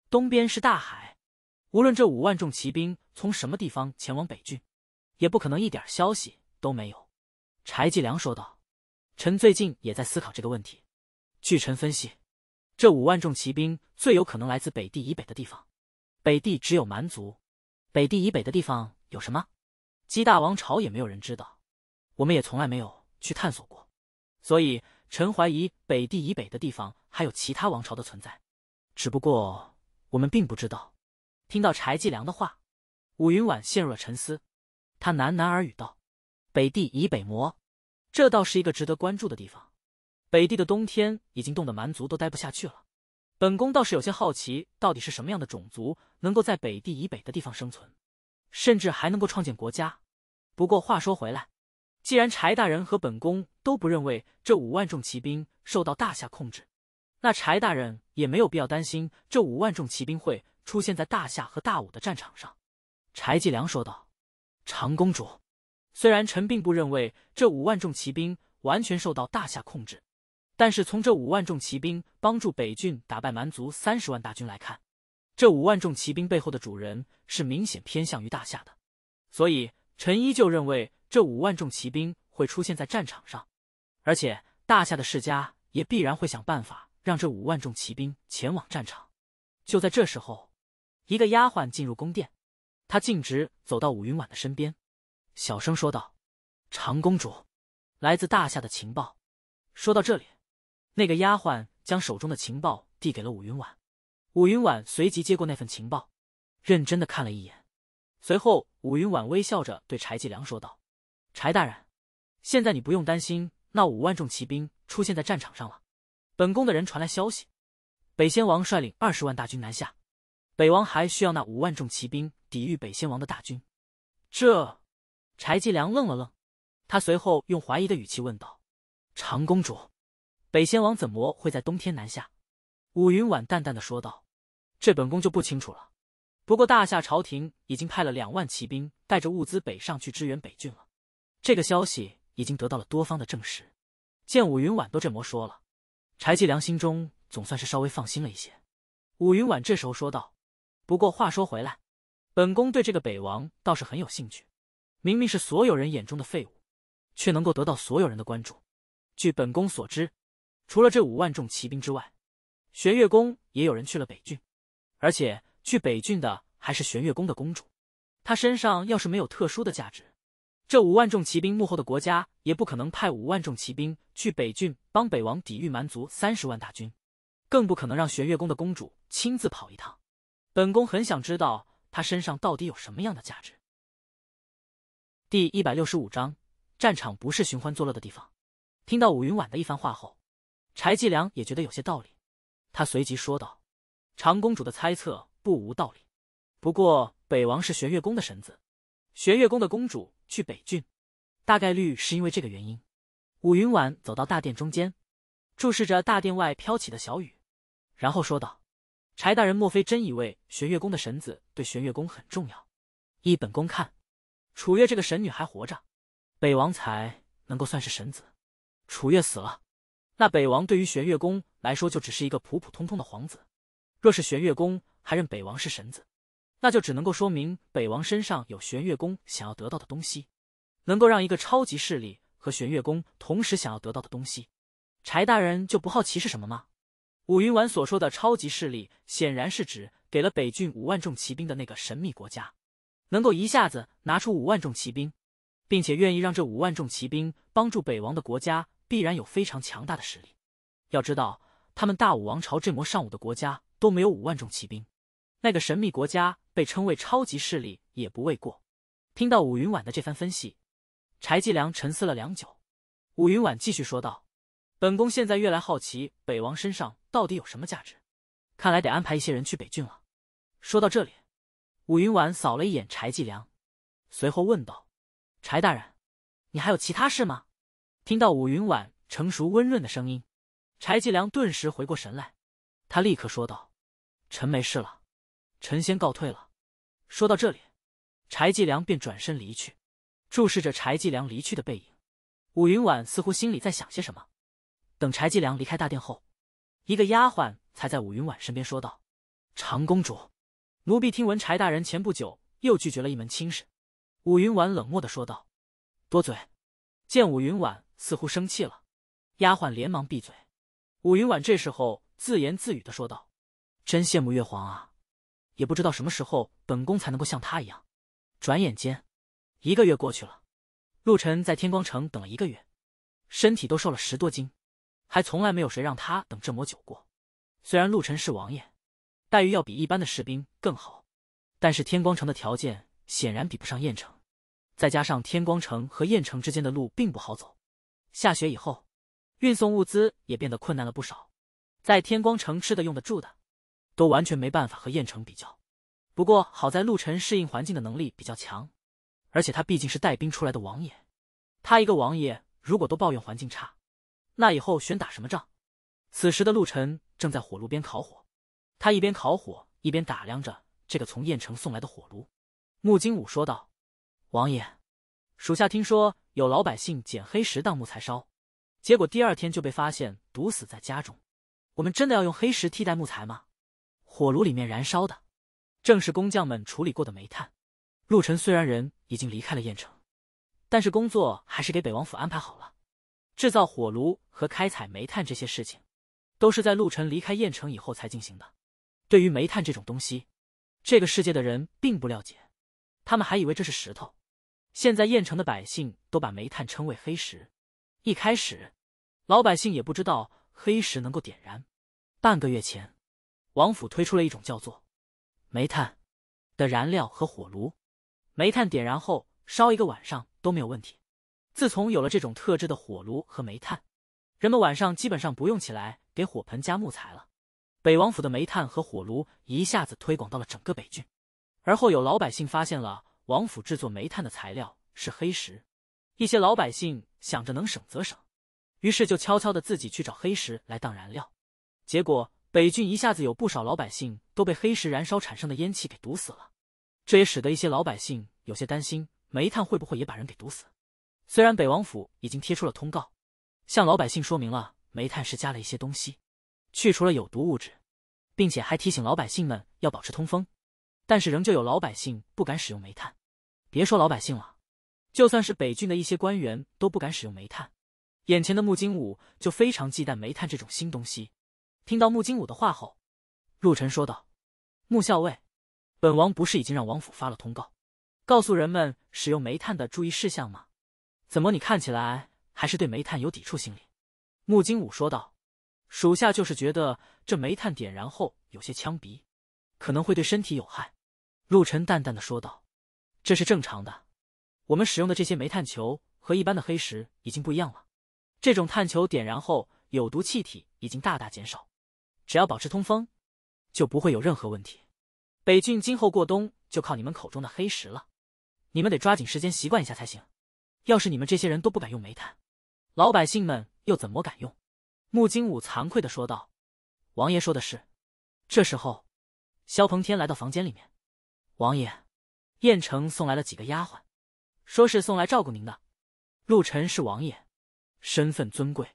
S1: 东边是大海。无论这五万众骑兵从什么地方前往北郡，也不可能一点消息都没有。”柴继良说道：“臣最近也在思考这个问题。据臣分析，这五万众骑兵最有可能来自北地以北的地方。北地只有蛮族，北地以北的地方有什么？姬大王朝也没有人知道，我们也从来没有去探索过。所以，臣怀疑北地以北的地方还有其他王朝的存在，只不过我们并不知道。”听到柴继良的话，武云婉陷入了沉思，他喃喃耳语道。北地以北魔，这倒是一个值得关注的地方。北地的冬天已经冻得蛮族都待不下去了。本宫倒是有些好奇，到底是什么样的种族能够在北地以北的地方生存，甚至还能够创建国家？不过话说回来，既然柴大人和本宫都不认为这五万众骑兵受到大夏控制，那柴大人也没有必要担心这五万众骑兵会出现在大夏和大武的战场上。”柴继良说道，“长公主。”虽然臣并不认为这五万众骑兵完全受到大夏控制，但是从这五万众骑兵帮助北郡打败蛮族三十万大军来看，这五万众骑兵背后的主人是明显偏向于大夏的。所以，臣依旧认为这五万众骑兵会出现在战场上，而且大夏的世家也必然会想办法让这五万众骑兵前往战场。就在这时候，一个丫鬟进入宫殿，她径直走到武云婉的身边。小声说道：“长公主，来自大夏的情报。”说到这里，那个丫鬟将手中的情报递给了武云婉。武云婉随即接过那份情报，认真的看了一眼，随后武云婉微笑着对柴继良说道：“柴大人，现在你不用担心那五万众骑兵出现在战场上了。本宫的人传来消息，北仙王率领二十万大军南下，北王还需要那五万众骑兵抵御北仙王的大军，这。”柴继良愣了愣，他随后用怀疑的语气问道：“长公主，北仙王怎么会在冬天南下？”武云婉淡淡的说道：“这本宫就不清楚了。不过大夏朝廷已经派了两万骑兵，带着物资北上去支援北郡了。这个消息已经得到了多方的证实。”见武云婉都这么说了，柴继良心中总算是稍微放心了一些。武云婉这时候说道：“不过话说回来，本宫对这个北王倒是很有兴趣。”明明是所有人眼中的废物，却能够得到所有人的关注。据本宫所知，除了这五万众骑兵之外，玄月宫也有人去了北郡，而且去北郡的还是玄月宫的公主。她身上要是没有特殊的价值，这五万众骑兵幕后的国家也不可能派五万众骑兵去北郡帮北王抵御蛮族三十万大军，更不可能让玄月宫的公主亲自跑一趟。本宫很想知道她身上到底有什么样的价值。第一百六十五章，战场不是寻欢作乐的地方。听到武云婉的一番话后，柴继良也觉得有些道理。他随即说道：“长公主的猜测不无道理。不过北王是玄月宫的神子，玄月宫的公主去北郡，大概率是因为这个原因。”武云婉走到大殿中间，注视着大殿外飘起的小雨，然后说道：“柴大人，莫非真以为玄月宫的神子对玄月宫很重要？依本宫看。”楚月这个神女还活着，北王才能够算是神子。楚月死了，那北王对于玄月宫来说就只是一个普普通通的皇子。若是玄月宫还认北王是神子，那就只能够说明北王身上有玄月宫想要得到的东西，能够让一个超级势力和玄月宫同时想要得到的东西。柴大人就不好奇是什么吗？武云丸所说的超级势力，显然是指给了北郡五万众骑兵的那个神秘国家。能够一下子拿出五万众骑兵，并且愿意让这五万众骑兵帮助北王的国家，必然有非常强大的实力。要知道，他们大武王朝这么上武的国家都没有五万众骑兵，那个神秘国家被称为超级势力也不为过。听到武云婉的这番分析，柴继良沉思了良久。武云婉继续说道：“本宫现在越来好奇北王身上到底有什么价值，看来得安排一些人去北郡了。”说到这里。武云婉扫了一眼柴继良，随后问道：“柴大人，你还有其他事吗？”听到武云婉成熟温润的声音，柴继良顿时回过神来，他立刻说道：“臣没事了，臣先告退了。”说到这里，柴继良便转身离去。注视着柴继良离去的背影，武云婉似乎心里在想些什么。等柴继良离开大殿后，一个丫鬟才在武云婉身边说道：“长公主。”奴婢听闻柴大人前不久又拒绝了一门亲事，武云婉冷漠的说道：“多嘴。”见武云婉似乎生气了，丫鬟连忙闭嘴。武云婉这时候自言自语的说道：“真羡慕月皇啊，也不知道什么时候本宫才能够像他一样。”转眼间，一个月过去了，陆晨在天光城等了一个月，身体都瘦了十多斤，还从来没有谁让他等这么久过。虽然陆晨是王爷。待遇要比一般的士兵更好，但是天光城的条件显然比不上燕城，再加上天光城和燕城之间的路并不好走，下雪以后，运送物资也变得困难了不少，在天光城吃的、用的、住的，都完全没办法和燕城比较。不过好在陆晨适应环境的能力比较强，而且他毕竟是带兵出来的王爷，他一个王爷如果都抱怨环境差，那以后选打什么仗？此时的陆晨正在火炉边烤火。他一边烤火，一边打量着这个从燕城送来的火炉。穆金武说道：“王爷，属下听说有老百姓捡黑石当木材烧，结果第二天就被发现毒死在家中。我们真的要用黑石替代木材吗？”火炉里面燃烧的正是工匠们处理过的煤炭。陆晨虽然人已经离开了燕城，但是工作还是给北王府安排好了。制造火炉和开采煤炭这些事情，都是在陆晨离开燕城以后才进行的。对于煤炭这种东西，这个世界的人并不了解，他们还以为这是石头。现在燕城的百姓都把煤炭称为黑石。一开始，老百姓也不知道黑石能够点燃。半个月前，王府推出了一种叫做煤炭的燃料和火炉。煤炭点燃后，烧一个晚上都没有问题。自从有了这种特制的火炉和煤炭，人们晚上基本上不用起来给火盆加木材了。北王府的煤炭和火炉一下子推广到了整个北郡，而后有老百姓发现了王府制作煤炭的材料是黑石，一些老百姓想着能省则省，于是就悄悄的自己去找黑石来当燃料，结果北郡一下子有不少老百姓都被黑石燃烧产生的烟气给毒死了，这也使得一些老百姓有些担心煤炭会不会也把人给毒死，虽然北王府已经贴出了通告，向老百姓说明了煤炭是加了一些东西。去除了有毒物质，并且还提醒老百姓们要保持通风，但是仍旧有老百姓不敢使用煤炭。别说老百姓了，就算是北郡的一些官员都不敢使用煤炭。眼前的穆金武就非常忌惮煤炭这种新东西。听到穆金武的话后，陆晨说道：“穆校尉，本王不是已经让王府发了通告，告诉人们使用煤炭的注意事项吗？怎么你看起来还是对煤炭有抵触心理？”穆金武说道。属下就是觉得这煤炭点燃后有些呛鼻，可能会对身体有害。陆晨淡淡的说道：“这是正常的，我们使用的这些煤炭球和一般的黑石已经不一样了，这种碳球点燃后有毒气体已经大大减少，只要保持通风，就不会有任何问题。北郡今后过冬就靠你们口中的黑石了，你们得抓紧时间习惯一下才行。要是你们这些人都不敢用煤炭，老百姓们又怎么敢用？”穆金武惭愧的说道：“王爷说的是。”这时候，萧鹏天来到房间里面。“王爷，燕城送来了几个丫鬟，说是送来照顾您的。”陆晨是王爷，身份尊贵，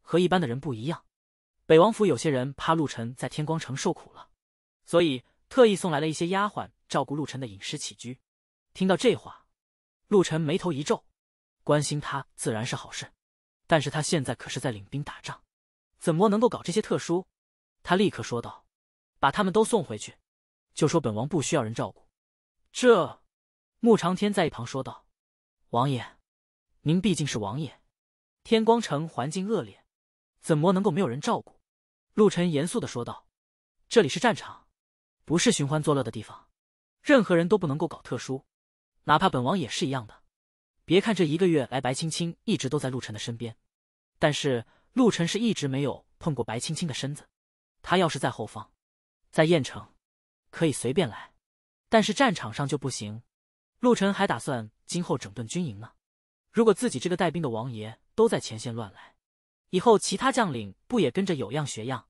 S1: 和一般的人不一样。北王府有些人怕陆晨在天光城受苦了，所以特意送来了一些丫鬟照顾陆晨的饮食起居。听到这话，陆晨眉头一皱：“关心他自然是好事，但是他现在可是在领兵打仗。”怎么能够搞这些特殊？他立刻说道：“把他们都送回去，就说本王不需要人照顾。”这，穆长天在一旁说道：“王爷，您毕竟是王爷，天光城环境恶劣，怎么能够没有人照顾？”陆晨严肃的说道：“这里是战场，不是寻欢作乐的地方，任何人都不能够搞特殊，哪怕本王也是一样的。别看这一个月来白青青一直都在陆晨的身边，但是……”陆晨是一直没有碰过白青青的身子，他要是在后方，在燕城，可以随便来，但是战场上就不行。陆晨还打算今后整顿军营呢，如果自己这个带兵的王爷都在前线乱来，以后其他将领不也跟着有样学样？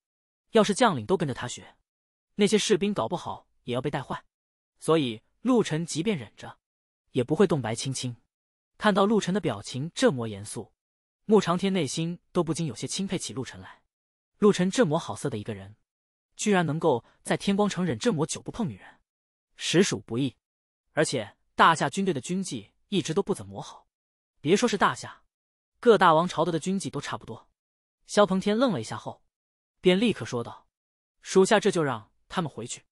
S1: 要是将领都跟着他学，那些士兵搞不好也要被带坏。所以陆晨即便忍着，也不会动白青青。看到陆晨的表情这么严肃。穆长天内心都不禁有些钦佩起陆晨来，陆晨这么好色的一个人，居然能够在天光城忍这么久不碰女人，实属不易。而且大夏军队的军纪一直都不怎么好，别说是大夏，各大王朝的的军纪都差不多。萧鹏天愣了一下后，便立刻说道：“属下这就让他们回去。”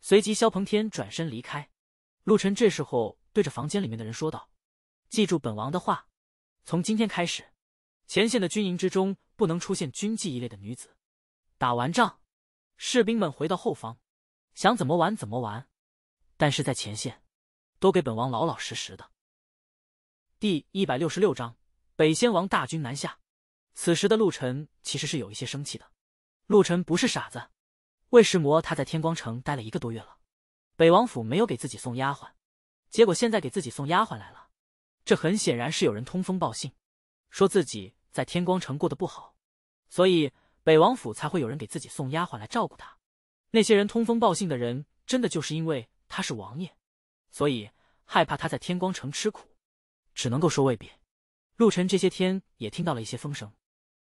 S1: 随即萧鹏天转身离开。陆晨这时候对着房间里面的人说道：“记住本王的话，从今天开始。”前线的军营之中不能出现军妓一类的女子。打完仗，士兵们回到后方，想怎么玩怎么玩，但是在前线，都给本王老老实实的。第一百六十六章：北先王大军南下。此时的陆晨其实是有一些生气的。陆晨不是傻子，魏世魔他在天光城待了一个多月了，北王府没有给自己送丫鬟，结果现在给自己送丫鬟来了，这很显然是有人通风报信，说自己。在天光城过得不好，所以北王府才会有人给自己送丫鬟来照顾他。那些人通风报信的人，真的就是因为他是王爷，所以害怕他在天光城吃苦，只能够说未必。陆晨这些天也听到了一些风声，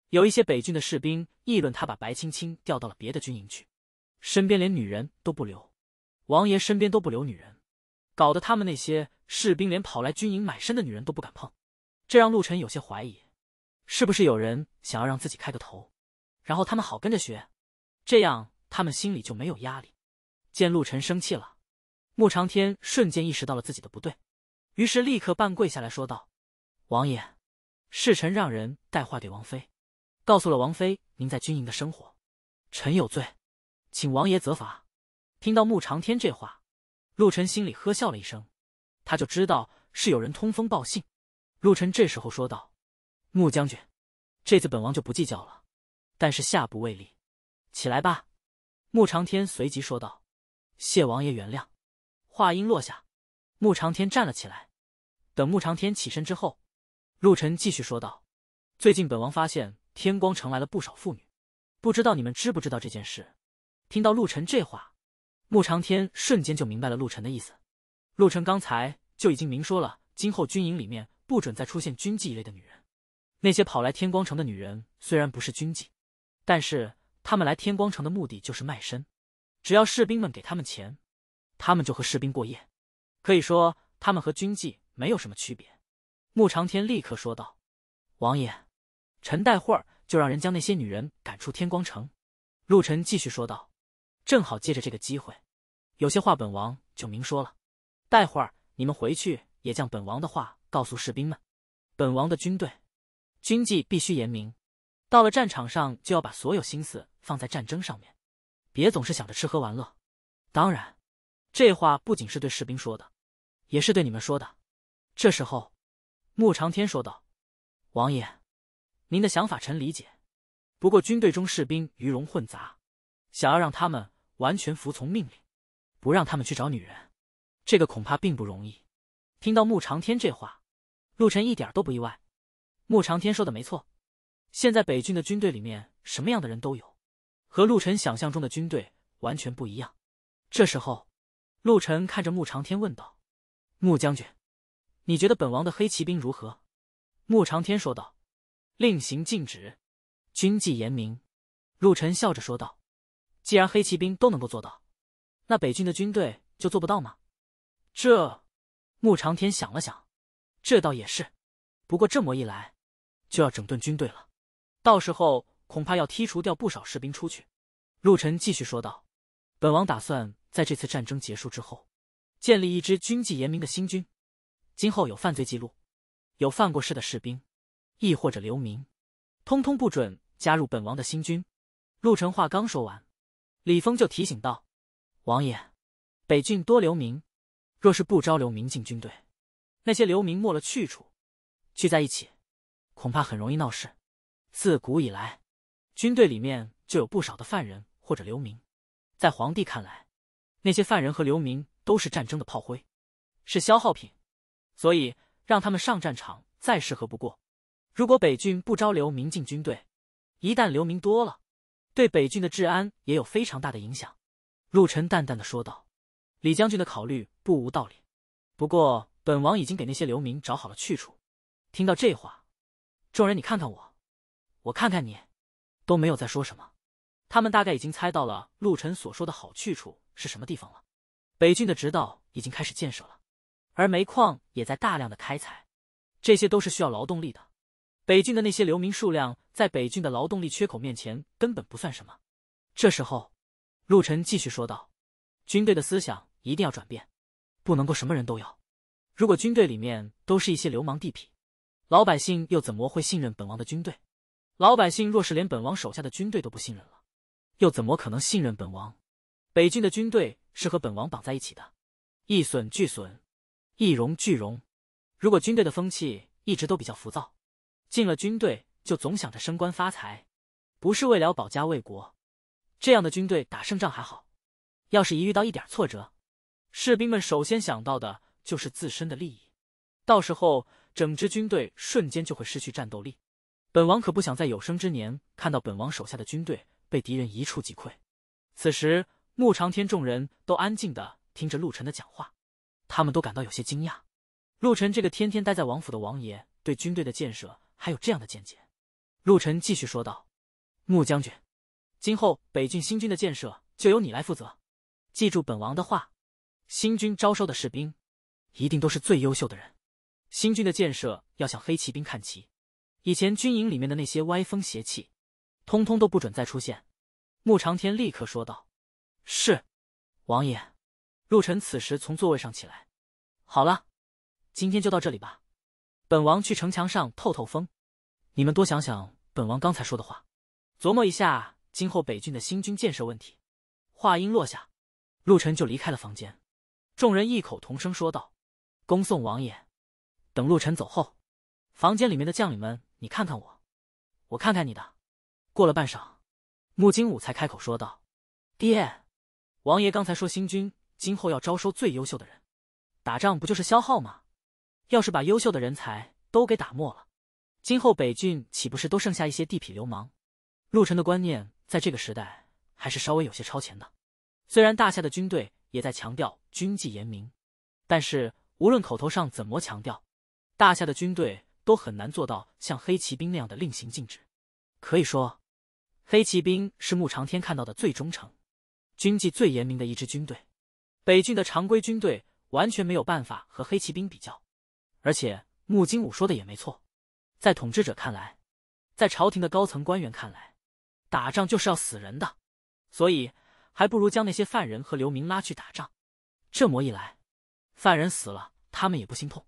S1: 有一些北郡的士兵议论他把白青青调到了别的军营去，身边连女人都不留，王爷身边都不留女人，搞得他们那些士兵连跑来军营买身的女人都不敢碰，这让陆晨有些怀疑。是不是有人想要让自己开个头，然后他们好跟着学，这样他们心里就没有压力？见陆晨生气了，穆长天瞬间意识到了自己的不对，于是立刻半跪下来说道：“王爷，是臣让人带话给王妃，告诉了王妃您在军营的生活，臣有罪，请王爷责罚。”听到穆长天这话，陆晨心里呵笑了一声，他就知道是有人通风报信。陆晨这时候说道。穆将军，这次本王就不计较了，但是下不为例。起来吧。”穆长天随即说道，“谢王爷原谅。”话音落下，穆长天站了起来。等穆长天起身之后，陆晨继续说道：“最近本王发现天光城来了不少妇女，不知道你们知不知道这件事？”听到陆晨这话，穆长天瞬间就明白了陆晨的意思。陆晨刚才就已经明说了，今后军营里面不准再出现军妓一类的女人。那些跑来天光城的女人虽然不是军妓，但是他们来天光城的目的就是卖身，只要士兵们给他们钱，他们就和士兵过夜。可以说，他们和军妓没有什么区别。穆长天立刻说道：“王爷，臣待会儿就让人将那些女人赶出天光城。”陆晨继续说道：“正好借着这个机会，有些话本王就明说了。待会儿你们回去也将本王的话告诉士兵们，本王的军队。”军纪必须严明，到了战场上就要把所有心思放在战争上面，别总是想着吃喝玩乐。当然，这话不仅是对士兵说的，也是对你们说的。这时候，穆长天说道：“王爷，您的想法臣理解。不过军队中士兵鱼龙混杂，想要让他们完全服从命令，不让他们去找女人，这个恐怕并不容易。”听到穆长天这话，陆晨一点都不意外。穆长天说的没错，现在北军的军队里面什么样的人都有，和陆晨想象中的军队完全不一样。这时候，陆晨看着穆长天问道：“穆将军，你觉得本王的黑骑兵如何？”穆长天说道：“令行禁止，军纪严明。”陆晨笑着说道：“既然黑骑兵都能够做到，那北军的军队就做不到吗？”这，穆长天想了想，这倒也是。不过这么一来。就要整顿军队了，到时候恐怕要剔除掉不少士兵出去。陆晨继续说道：“本王打算在这次战争结束之后，建立一支军纪严明的新军。今后有犯罪记录、有犯过事的士兵，亦或者流民，通通不准加入本王的新军。”陆晨话刚说完，李峰就提醒道：“王爷，北郡多流民，若是不招留民进军队，那些流民没了去处，聚在一起。”恐怕很容易闹事。自古以来，军队里面就有不少的犯人或者流民。在皇帝看来，那些犯人和流民都是战争的炮灰，是消耗品，所以让他们上战场再适合不过。如果北郡不招流民进军队，一旦流民多了，对北郡的治安也有非常大的影响。陆晨淡淡的说道：“李将军的考虑不无道理，不过本王已经给那些流民找好了去处。”听到这话。众人，你看看我，我看看你，都没有再说什么。他们大概已经猜到了陆晨所说的好去处是什么地方了。北郡的直道已经开始建设了，而煤矿也在大量的开采，这些都是需要劳动力的。北郡的那些流民数量，在北郡的劳动力缺口面前根本不算什么。这时候，陆晨继续说道：“军队的思想一定要转变，不能够什么人都要。如果军队里面都是一些流氓地痞。”老百姓又怎么会信任本王的军队？老百姓若是连本王手下的军队都不信任了，又怎么可能信任本王？北郡的军队是和本王绑在一起的，一损俱损，一荣俱荣。如果军队的风气一直都比较浮躁，进了军队就总想着升官发财，不是为了保家卫国，这样的军队打胜仗还好，要是一遇到一点挫折，士兵们首先想到的就是自身的利益，到时候。整支军队瞬间就会失去战斗力，本王可不想在有生之年看到本王手下的军队被敌人一触即溃。此时，穆长天众人都安静的听着陆晨的讲话，他们都感到有些惊讶。陆晨这个天天待在王府的王爷，对军队的建设还有这样的见解。陆晨继续说道：“穆将军，今后北郡新军的建设就由你来负责，记住本王的话，新军招收的士兵一定都是最优秀的人。”新军的建设要向黑骑兵看齐，以前军营里面的那些歪风邪气，通通都不准再出现。穆长天立刻说道：“是，王爷。”陆晨此时从座位上起来：“好了，今天就到这里吧。本王去城墙上透透风，你们多想想本王刚才说的话，琢磨一下今后北郡的新军建设问题。”话音落下，陆晨就离开了房间。众人异口同声说道：“恭送王爷。”等陆晨走后，房间里面的将领们，你看看我，我看看你的。过了半晌，穆金武才开口说道：“爹，王爷刚才说新军今后要招收最优秀的人，打仗不就是消耗吗？要是把优秀的人才都给打没了，今后北郡岂不是都剩下一些地痞流氓？”陆晨的观念在这个时代还是稍微有些超前的，虽然大夏的军队也在强调军纪严明，但是无论口头上怎么强调。大夏的军队都很难做到像黑骑兵那样的令行禁止，可以说，黑骑兵是穆长天看到的最忠诚、军纪最严明的一支军队。北郡的常规军队完全没有办法和黑骑兵比较。而且穆金武说的也没错，在统治者看来，在朝廷的高层官员看来，打仗就是要死人的，所以还不如将那些犯人和流民拉去打仗。这么一来，犯人死了，他们也不心痛。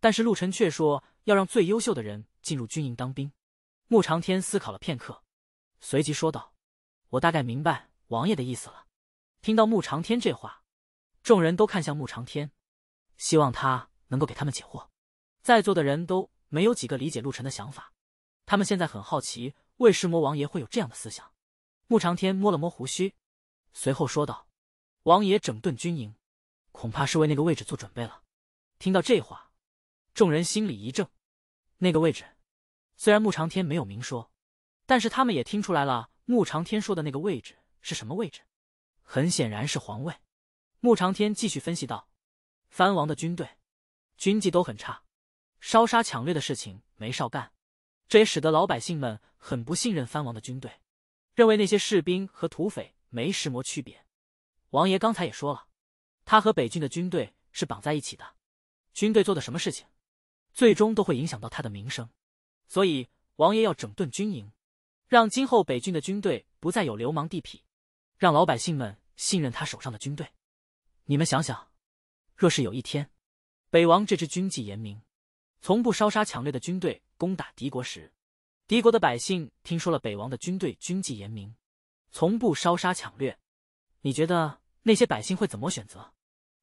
S1: 但是陆晨却说要让最优秀的人进入军营当兵。穆长天思考了片刻，随即说道：“我大概明白王爷的意思了。”听到穆长天这话，众人都看向穆长天，希望他能够给他们解惑。在座的人都没有几个理解陆晨的想法，他们现在很好奇，为什么王爷会有这样的思想。穆长天摸了摸胡须，随后说道：“王爷整顿军营，恐怕是为那个位置做准备了。”听到这话。众人心里一怔，那个位置，虽然穆长天没有明说，但是他们也听出来了。穆长天说的那个位置是什么位置？很显然是皇位。穆长天继续分析道：“藩王的军队，军纪都很差，烧杀抢掠的事情没少干，这也使得老百姓们很不信任藩王的军队，认为那些士兵和土匪没什么区别。王爷刚才也说了，他和北郡的军队是绑在一起的，军队做的什么事情？”最终都会影响到他的名声，所以王爷要整顿军营，让今后北郡的军队不再有流氓地痞，让老百姓们信任他手上的军队。你们想想，若是有一天，北王这支军纪严明、从不烧杀抢掠的军队攻打敌国时，敌国的百姓听说了北王的军队军纪严明，从不烧杀抢掠，你觉得那些百姓会怎么选择？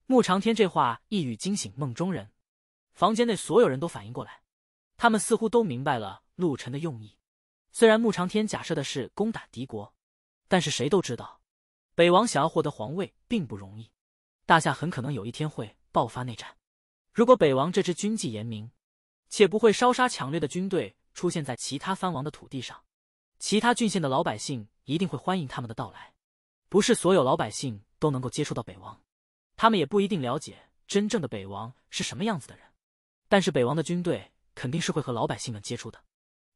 S1: 穆长天这话一语惊醒梦中人。房间内所有人都反应过来，他们似乎都明白了陆晨的用意。虽然穆长天假设的是攻打敌国，但是谁都知道，北王想要获得皇位并不容易。大夏很可能有一天会爆发内战。如果北王这支军纪严明且不会烧杀抢掠的军队出现在其他藩王的土地上，其他郡县的老百姓一定会欢迎他们的到来。不是所有老百姓都能够接触到北王，他们也不一定了解真正的北王是什么样子的人。但是北王的军队肯定是会和老百姓们接触的，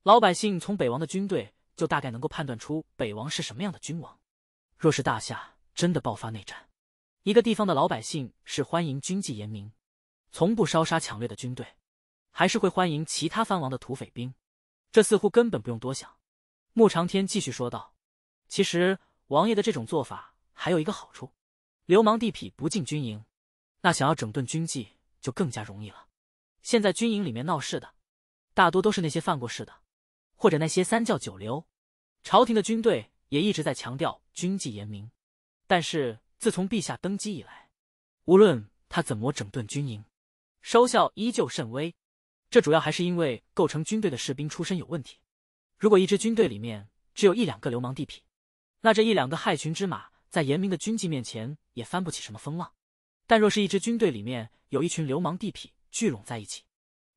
S1: 老百姓从北王的军队就大概能够判断出北王是什么样的君王。若是大夏真的爆发内战，一个地方的老百姓是欢迎军纪严明、从不烧杀抢掠的军队，还是会欢迎其他藩王的土匪兵？这似乎根本不用多想。穆长天继续说道：“其实王爷的这种做法还有一个好处，流氓地痞不进军营，那想要整顿军纪就更加容易了。”现在军营里面闹事的，大多都是那些犯过事的，或者那些三教九流。朝廷的军队也一直在强调军纪严明，但是自从陛下登基以来，无论他怎么整顿军营，收效依旧甚微。这主要还是因为构成军队的士兵出身有问题。如果一支军队里面只有一两个流氓地痞，那这一两个害群之马在严明的军纪面前也翻不起什么风浪。但若是一支军队里面有一群流氓地痞，聚拢在一起，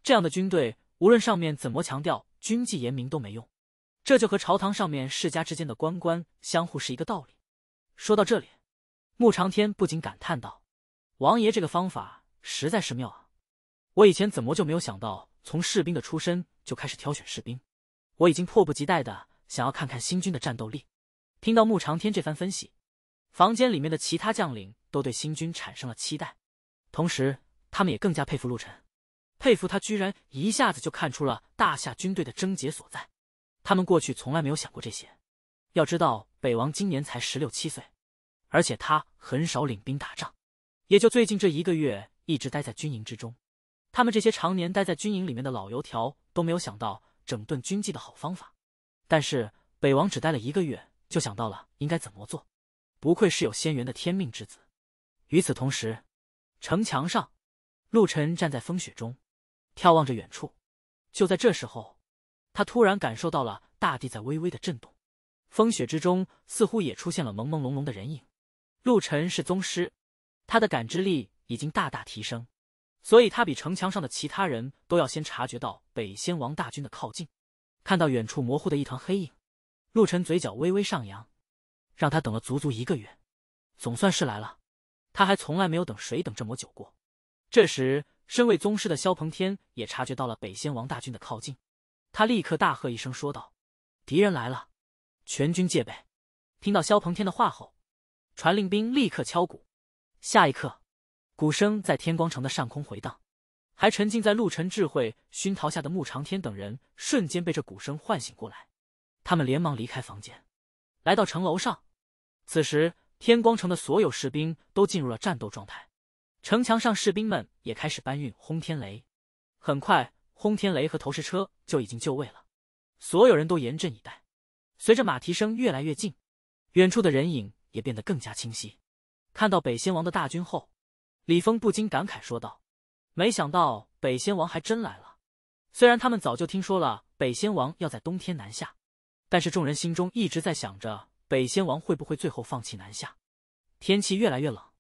S1: 这样的军队，无论上面怎么强调军纪严明都没用。这就和朝堂上面世家之间的官官相互是一个道理。说到这里，穆长天不禁感叹道：“王爷这个方法实在是妙啊！我以前怎么就没有想到，从士兵的出身就开始挑选士兵？我已经迫不及待的想要看看新军的战斗力。”听到穆长天这番分析，房间里面的其他将领都对新军产生了期待，同时。他们也更加佩服陆晨，佩服他居然一下子就看出了大夏军队的症结所在。他们过去从来没有想过这些。要知道，北王今年才十六七岁，而且他很少领兵打仗，也就最近这一个月一直待在军营之中。他们这些常年待在军营里面的老油条都没有想到整顿军纪的好方法。但是北王只待了一个月就想到了应该怎么做，不愧是有仙缘的天命之子。与此同时，城墙上。陆晨站在风雪中，眺望着远处。就在这时候，他突然感受到了大地在微微的震动，风雪之中似乎也出现了朦朦胧胧的人影。陆晨是宗师，他的感知力已经大大提升，所以他比城墙上的其他人都要先察觉到北仙王大军的靠近。看到远处模糊的一团黑影，陆晨嘴角微微上扬，让他等了足足一个月，总算是来了。他还从来没有等谁等这么久过。这时，身为宗师的萧鹏天也察觉到了北仙王大军的靠近，他立刻大喝一声说道：“敌人来了，全军戒备！”听到萧鹏天的话后，传令兵立刻敲鼓。下一刻，鼓声在天光城的上空回荡。还沉浸在陆晨智慧熏陶下的穆长天等人瞬间被这鼓声唤醒过来，他们连忙离开房间，来到城楼上。此时，天光城的所有士兵都进入了战斗状态。城墙上，士兵们也开始搬运轰天雷，很快，轰天雷和投石车就已经就位了。所有人都严阵以待。随着马蹄声越来越近，远处的人影也变得更加清晰。看到北仙王的大军后，李峰不禁感慨说道：“没想到北仙王还真来了。”虽然他们早就听说了北仙王要在冬天南下，但是众人心中一直在想着北仙王会不会最后放弃南下。天气越来越冷。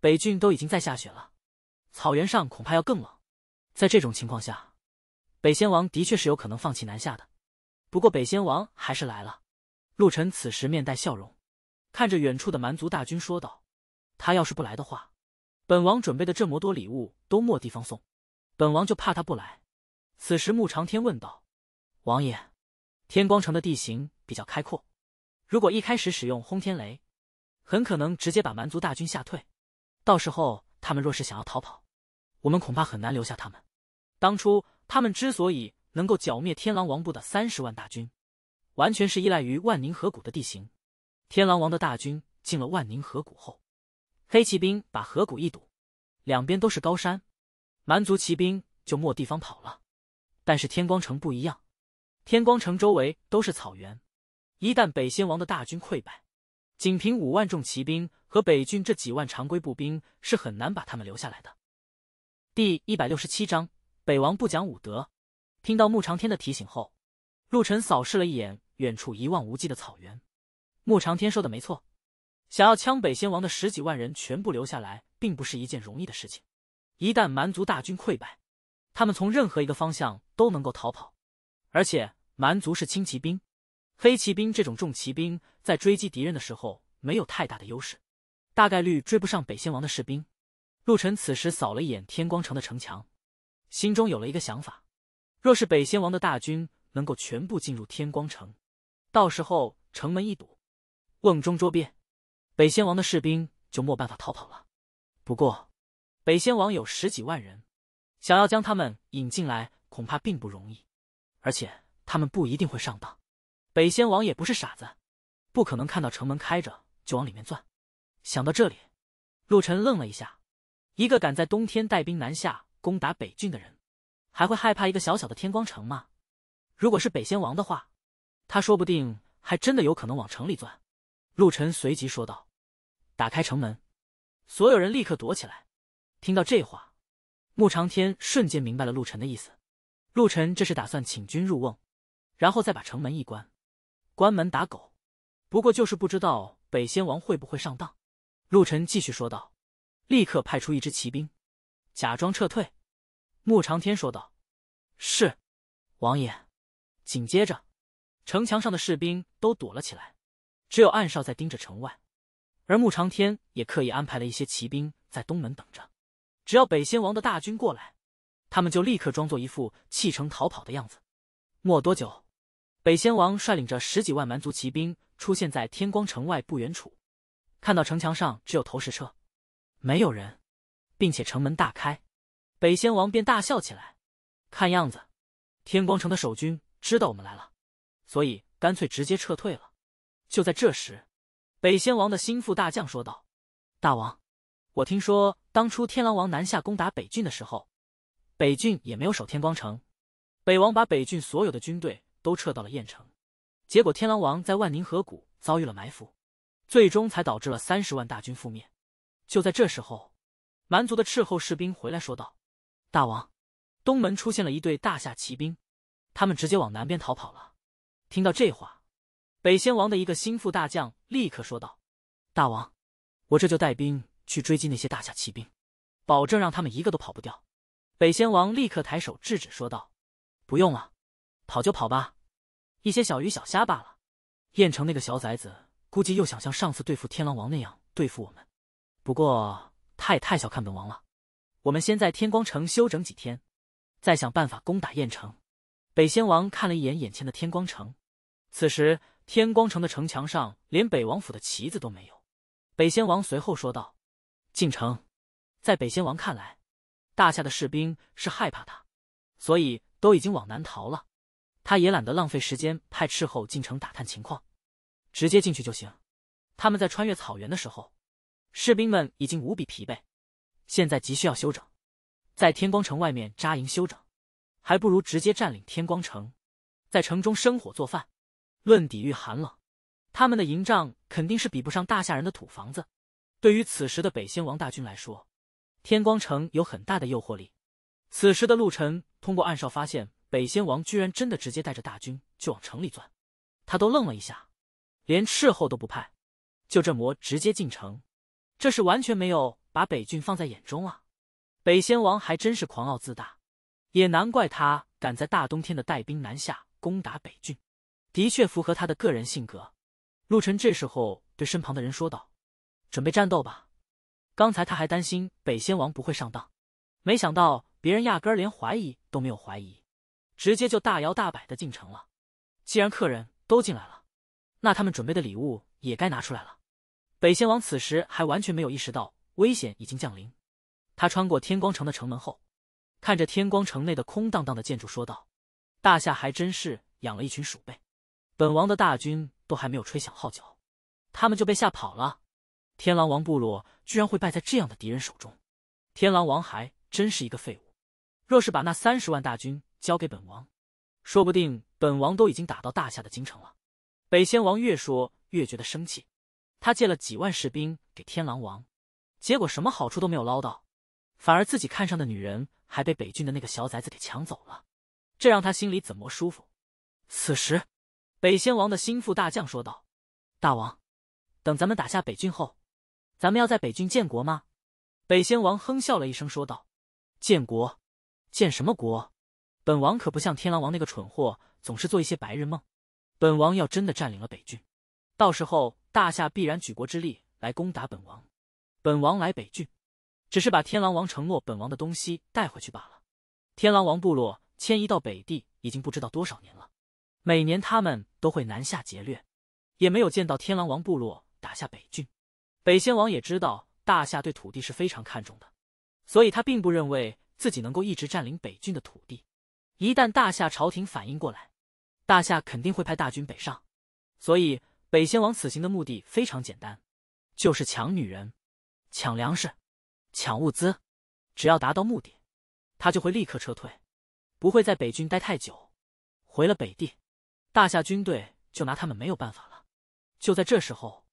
S1: 北郡都已经在下雪了，草原上恐怕要更冷。在这种情况下，北仙王的确是有可能放弃南下的。不过北仙王还是来了。陆晨此时面带笑容，看着远处的蛮族大军说道：“他要是不来的话，本王准备的这么多礼物都没地方送。本王就怕他不来。”此时穆长天问道：“王爷，天光城的地形比较开阔，如果一开始使用轰天雷，很可能直接把蛮族大军吓退。”到时候他们若是想要逃跑，我们恐怕很难留下他们。当初他们之所以能够剿灭天狼王部的三十万大军，完全是依赖于万宁河谷的地形。天狼王的大军进了万宁河谷后，黑骑兵把河谷一堵，两边都是高山，蛮族骑兵就没地方跑了。但是天光城不一样，天光城周围都是草原，一旦北仙王的大军溃败，仅凭五万众骑兵。和北郡这几万常规步兵是很难把他们留下来的。第一百六十七章北王不讲武德。听到穆长天的提醒后，陆晨扫视了一眼远处一望无际的草原。穆长天说的没错，想要将北仙王的十几万人全部留下来，并不是一件容易的事情。一旦蛮族大军溃败，他们从任何一个方向都能够逃跑。而且蛮族是轻骑兵，黑骑兵这种重骑兵在追击敌人的时候没有太大的优势。大概率追不上北仙王的士兵。陆晨此时扫了一眼天光城的城墙，心中有了一个想法：若是北仙王的大军能够全部进入天光城，到时候城门一堵，瓮中捉鳖，北仙王的士兵就没办法逃跑了。不过，北仙王有十几万人，想要将他们引进来，恐怕并不容易。而且，他们不一定会上当。北仙王也不是傻子，不可能看到城门开着就往里面钻。想到这里，陆晨愣了一下。一个敢在冬天带兵南下攻打北郡的人，还会害怕一个小小的天光城吗？如果是北仙王的话，他说不定还真的有可能往城里钻。陆晨随即说道：“打开城门，所有人立刻躲起来。”听到这话，穆长天瞬间明白了陆晨的意思。陆晨这是打算请君入瓮，然后再把城门一关，关门打狗。不过就是不知道北仙王会不会上当。陆晨继续说道：“立刻派出一支骑兵，假装撤退。”穆长天说道：“是，王爷。”紧接着，城墙上的士兵都躲了起来，只有暗哨在盯着城外，而穆长天也刻意安排了一些骑兵在东门等着。只要北仙王的大军过来，他们就立刻装作一副弃城逃跑的样子。没多久，北仙王率领着十几万蛮族骑兵出现在天光城外不远处。看到城墙上只有投石车，没有人，并且城门大开，北仙王便大笑起来。看样子，天光城的守军知道我们来了，所以干脆直接撤退了。就在这时，北仙王的心腹大将说道：“大王，我听说当初天狼王南下攻打北郡的时候，北郡也没有守天光城，北王把北郡所有的军队都撤到了燕城，结果天狼王在万宁河谷遭遇了埋伏。”最终才导致了三十万大军覆灭。就在这时候，蛮族的斥候士兵回来说道：“大王，东门出现了一队大夏骑兵，他们直接往南边逃跑了。”听到这话，北仙王的一个心腹大将立刻说道：“大王，我这就带兵去追击那些大夏骑兵，保证让他们一个都跑不掉。”北仙王立刻抬手制止说道：“不用了，跑就跑吧，一些小鱼小虾罢了。燕城那个小崽子。”估计又想像上次对付天狼王那样对付我们，不过他也太小看本王了。我们先在天光城休整几天，再想办法攻打燕城。北仙王看了一眼眼前的天光城，此时天光城的城墙上连北王府的旗子都没有。北仙王随后说道：“进城。”在北仙王看来，大夏的士兵是害怕他，所以都已经往南逃了。他也懒得浪费时间派斥候进城打探情况。直接进去就行。他们在穿越草原的时候，士兵们已经无比疲惫，现在急需要休整，在天光城外面扎营休整，还不如直接占领天光城，在城中生火做饭。论抵御寒冷，他们的营帐肯定是比不上大夏人的土房子。对于此时的北仙王大军来说，天光城有很大的诱惑力。此时的陆晨通过暗哨发现，北仙王居然真的直接带着大军就往城里钻，他都愣了一下。连斥候都不派，就这魔直接进城，这是完全没有把北郡放在眼中啊！北仙王还真是狂傲自大，也难怪他敢在大冬天的带兵南下攻打北郡，的确符合他的个人性格。陆晨这时候对身旁的人说道：“准备战斗吧。”刚才他还担心北仙王不会上当，没想到别人压根儿连怀疑都没有怀疑，直接就大摇大摆的进城了。既然客人都进来了。那他们准备的礼物也该拿出来了。北仙王此时还完全没有意识到危险已经降临。他穿过天光城的城门后，看着天光城内的空荡荡的建筑，说道：“大夏还真是养了一群鼠辈。本王的大军都还没有吹响号角，他们就被吓跑了。天狼王部落居然会败在这样的敌人手中，天狼王还真是一个废物。若是把那三十万大军交给本王，说不定本王都已经打到大夏的京城了。”北仙王越说越觉得生气，他借了几万士兵给天狼王，结果什么好处都没有捞到，反而自己看上的女人还被北郡的那个小崽子给抢走了，这让他心里怎么舒服？此时，北仙王的心腹大将说道：“大王，等咱们打下北郡后，咱们要在北郡建国吗？”北仙王哼笑了一声说道：“建国，建什么国？本王可不像天狼王那个蠢货，总是做一些白日梦。”本王要真的占领了北郡，到时候大夏必然举国之力来攻打本王。本王来北郡，只是把天狼王承诺本王的东西带回去罢了。天狼王部落迁移到北地已经不知道多少年了，每年他们都会南下劫掠，也没有见到天狼王部落打下北郡。北仙王也知道大夏对土地是非常看重的，所以他并不认为自己能够一直占领北郡的土地。一旦大夏朝廷反应过来，大夏肯定会派大军北上，所以北先王此行的目的非常简单，就是抢女人、抢粮食、抢物资。只要达到目的，他就会立刻撤退，不会在北军待太久。回了北地，大夏军队就拿他们没有办法了。就在这时候，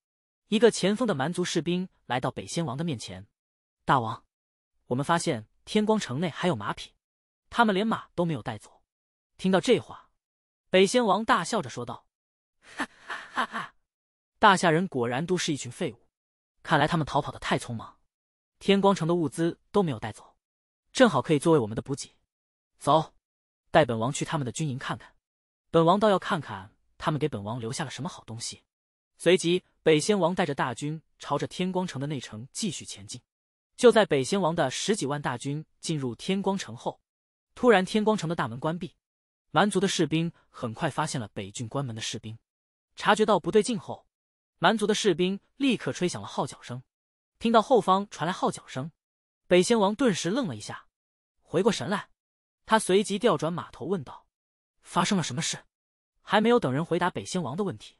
S1: 一个前锋的蛮族士兵来到北先王的面前：“大王，我们发现天光城内还有马匹，他们连马都没有带走。”听到这话。北仙王大笑着说道：“哈哈哈！哈，大夏人果然都是一群废物，看来他们逃跑的太匆忙，天光城的物资都没有带走，正好可以作为我们的补给。走，带本王去他们的军营看看，本王倒要看看他们给本王留下了什么好东西。”随即，北仙王带着大军朝着天光城的内城继续前进。就在北仙王的十几万大军进入天光城后，突然，天光城的大门关闭。蛮族的士兵很快发现了北郡关门的士兵，察觉到不对劲后，蛮族的士兵立刻吹响了号角声。听到后方传来号角声，北仙王顿时愣了一下，回过神来，他随即调转马头问道：“发生了什么事？”还没有等人回答北仙王的问题，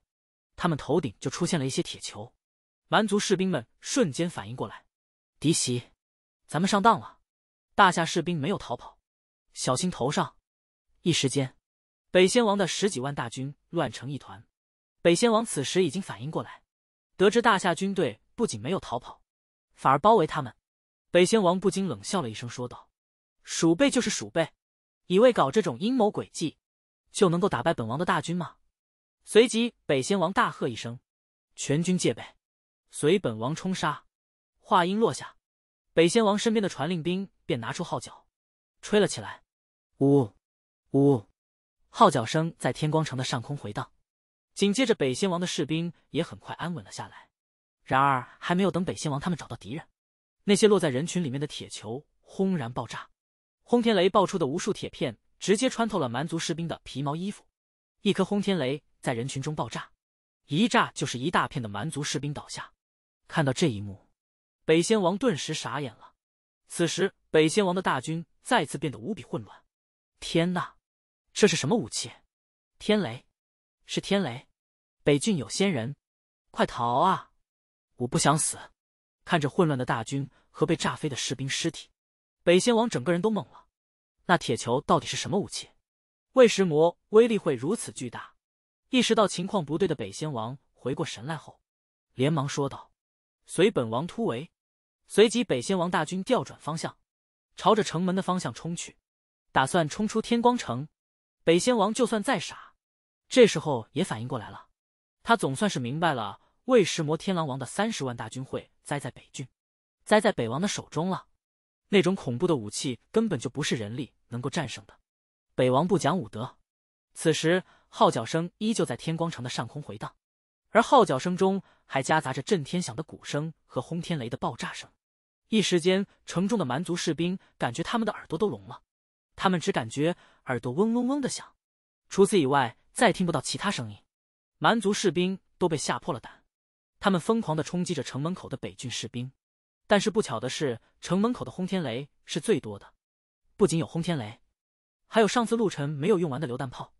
S1: 他们头顶就出现了一些铁球，蛮族士兵们瞬间反应过来：“，敌袭，咱们上当了，大夏士兵没有逃跑，小心头上。”一时间，北仙王的十几万大军乱成一团。北仙王此时已经反应过来，得知大夏军队不仅没有逃跑，反而包围他们，北仙王不禁冷笑了一声，说道：“鼠辈就是鼠辈，以为搞这种阴谋诡计，就能够打败本王的大军吗？”随即，北仙王大喝一声：“全军戒备，随本王冲杀！”话音落下，北仙王身边的传令兵便拿出号角，吹了起来，呜。呜，号角声在天光城的上空回荡，紧接着北仙王的士兵也很快安稳了下来。然而，还没有等北仙王他们找到敌人，那些落在人群里面的铁球轰然爆炸，轰天雷爆出的无数铁片直接穿透了蛮族士兵的皮毛衣服。一颗轰天雷在人群中爆炸，一炸就是一大片的蛮族士兵倒下。看到这一幕，北仙王顿时傻眼了。此时，北仙王的大军再次变得无比混乱。天呐！这是什么武器？天雷，是天雷！北郡有仙人，快逃啊！我不想死！看着混乱的大军和被炸飞的士兵尸体，北仙王整个人都懵了。那铁球到底是什么武器？魏石魔威力会如此巨大？意识到情况不对的北仙王回过神来后，连忙说道：“随本王突围！”随即，北仙王大军调转方向，朝着城门的方向冲去，打算冲出天光城。北仙王就算再傻，这时候也反应过来了。他总算是明白了，魏石魔天狼王的三十万大军会栽在北郡，栽在北王的手中了。那种恐怖的武器根本就不是人力能够战胜的。北王不讲武德。此时号角声依旧在天光城的上空回荡，而号角声中还夹杂着震天响的鼓声和轰天雷的爆炸声。一时间，城中的蛮族士兵感觉他们的耳朵都聋了，他们只感觉。耳朵嗡嗡嗡的响，除此以外，再听不到其他声音。蛮族士兵都被吓破了胆，他们疯狂的冲击着城门口的北郡士兵。但是不巧的是，城门口的轰天雷是最多的，不仅有轰天雷，还有上次陆晨没有用完的榴弹炮。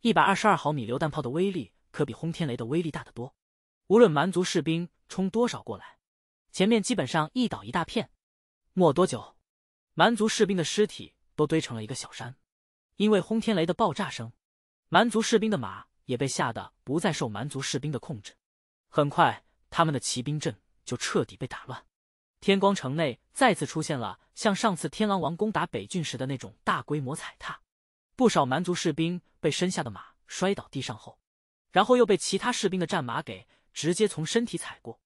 S1: 一百二十二毫米榴弹炮的威力可比轰天雷的威力大得多。无论蛮族士兵冲多少过来，前面基本上一倒一大片。没多久，蛮族士兵的尸体都堆成了一个小山。因为轰天雷的爆炸声，蛮族士兵的马也被吓得不再受蛮族士兵的控制。很快，他们的骑兵阵就彻底被打乱。天光城内再次出现了像上次天狼王攻打北郡时的那种大规模踩踏，不少蛮族士兵被身下的马摔倒地上后，然后又被其他士兵的战马给直接从身体踩过。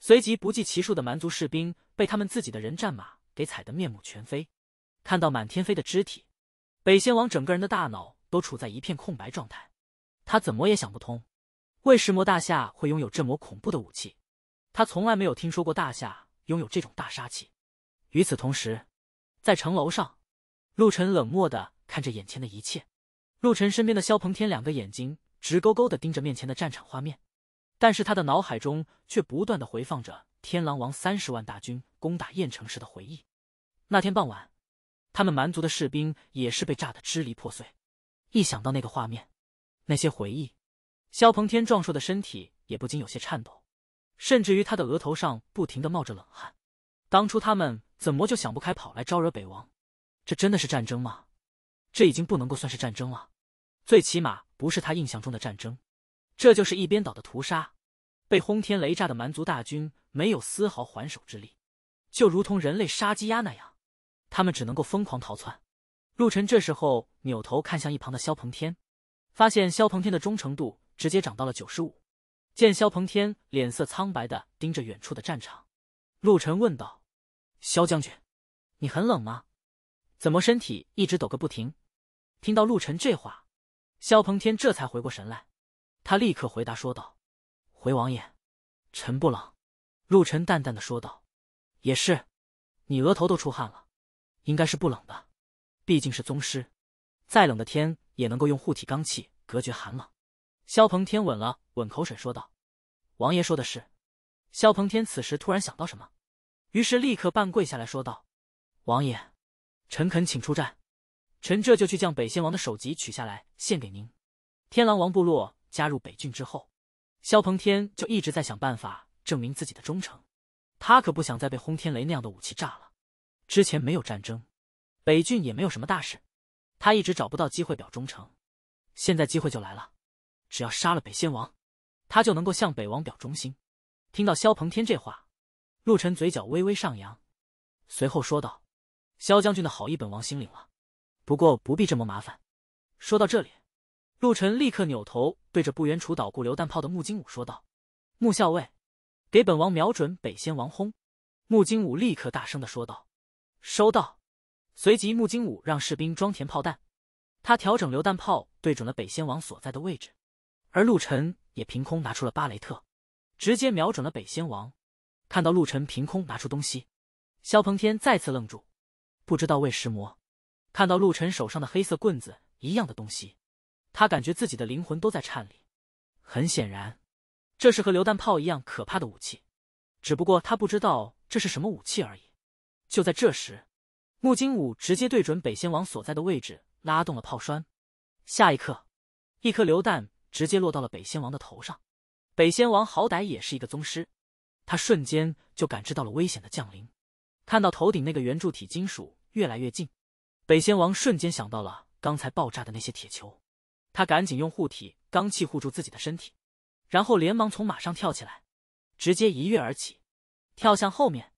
S1: 随即，不计其数的蛮族士兵被他们自己的人战马给踩得面目全非。看到满天飞的肢体。北仙王整个人的大脑都处在一片空白状态，他怎么也想不通，为什魔大夏会拥有这么恐怖的武器，他从来没有听说过大夏拥有这种大杀器。与此同时，在城楼上，陆晨冷漠的看着眼前的一切。陆晨身边的萧鹏天两个眼睛直勾勾的盯着面前的战场画面，但是他的脑海中却不断的回放着天狼王三十万大军攻打燕城时的回忆。那天傍晚。他们蛮族的士兵也是被炸得支离破碎。一想到那个画面，那些回忆，萧鹏天壮硕的身体也不禁有些颤抖，甚至于他的额头上不停的冒着冷汗。当初他们怎么就想不开，跑来招惹北王？这真的是战争吗？这已经不能够算是战争了，最起码不是他印象中的战争。这就是一边倒的屠杀，被轰天雷炸的蛮族大军没有丝毫还手之力，就如同人类杀鸡鸭那样。他们只能够疯狂逃窜。陆晨这时候扭头看向一旁的萧鹏天，发现萧鹏天的忠诚度直接涨到了九十五。见萧鹏天脸色苍白的盯着远处的战场，陆晨问道：“萧将军，你很冷吗？怎么身体一直抖个不停？”听到陆晨这话，萧鹏天这才回过神来，他立刻回答说道：“回王爷，臣不冷。”陆晨淡淡的说道：“也是，你额头都出汗了。”应该是不冷的，毕竟是宗师，再冷的天也能够用护体罡气隔绝寒冷。萧鹏天稳了稳口水，说道：“王爷说的是。”萧鹏天此时突然想到什么，于是立刻半跪下来说道：“王爷，臣恳请出战，臣这就去将北仙王的首级取下来献给您。”天狼王部落加入北郡之后，萧鹏天就一直在想办法证明自己的忠诚，他可不想再被轰天雷那样的武器炸了。之前没有战争，北郡也没有什么大事，他一直找不到机会表忠诚。现在机会就来了，只要杀了北仙王，他就能够向北王表忠心。听到萧鹏天这话，陆晨嘴角微微上扬，随后说道：“萧将军的好意，本王心领了，不过不必这么麻烦。”说到这里，陆晨立刻扭头对着不远处捣鼓榴弹炮的穆金武说道：“穆校尉，给本王瞄准北仙王轰！”穆金武立刻大声的说道。收到，随即穆金武让士兵装填炮弹，他调整榴弹炮对准了北仙王所在的位置，而陆晨也凭空拿出了巴雷特，直接瞄准了北仙王。看到陆晨凭空拿出东西，肖鹏天再次愣住，不知道为什么，看到陆晨手上的黑色棍子一样的东西，他感觉自己的灵魂都在颤栗。很显然，这是和榴弹炮一样可怕的武器，只不过他不知道这是什么武器而已。就在这时，穆金武直接对准北仙王所在的位置拉动了炮栓，下一刻，一颗流弹直接落到了北仙王的头上。北仙王好歹也是一个宗师，他瞬间就感知到了危险的降临，看到头顶那个圆柱体金属越来越近，北仙王瞬间想到了刚才爆炸的那些铁球，他赶紧用护体罡气护住自己的身体，然后连忙从马上跳起来，直接一跃而起，跳向后面。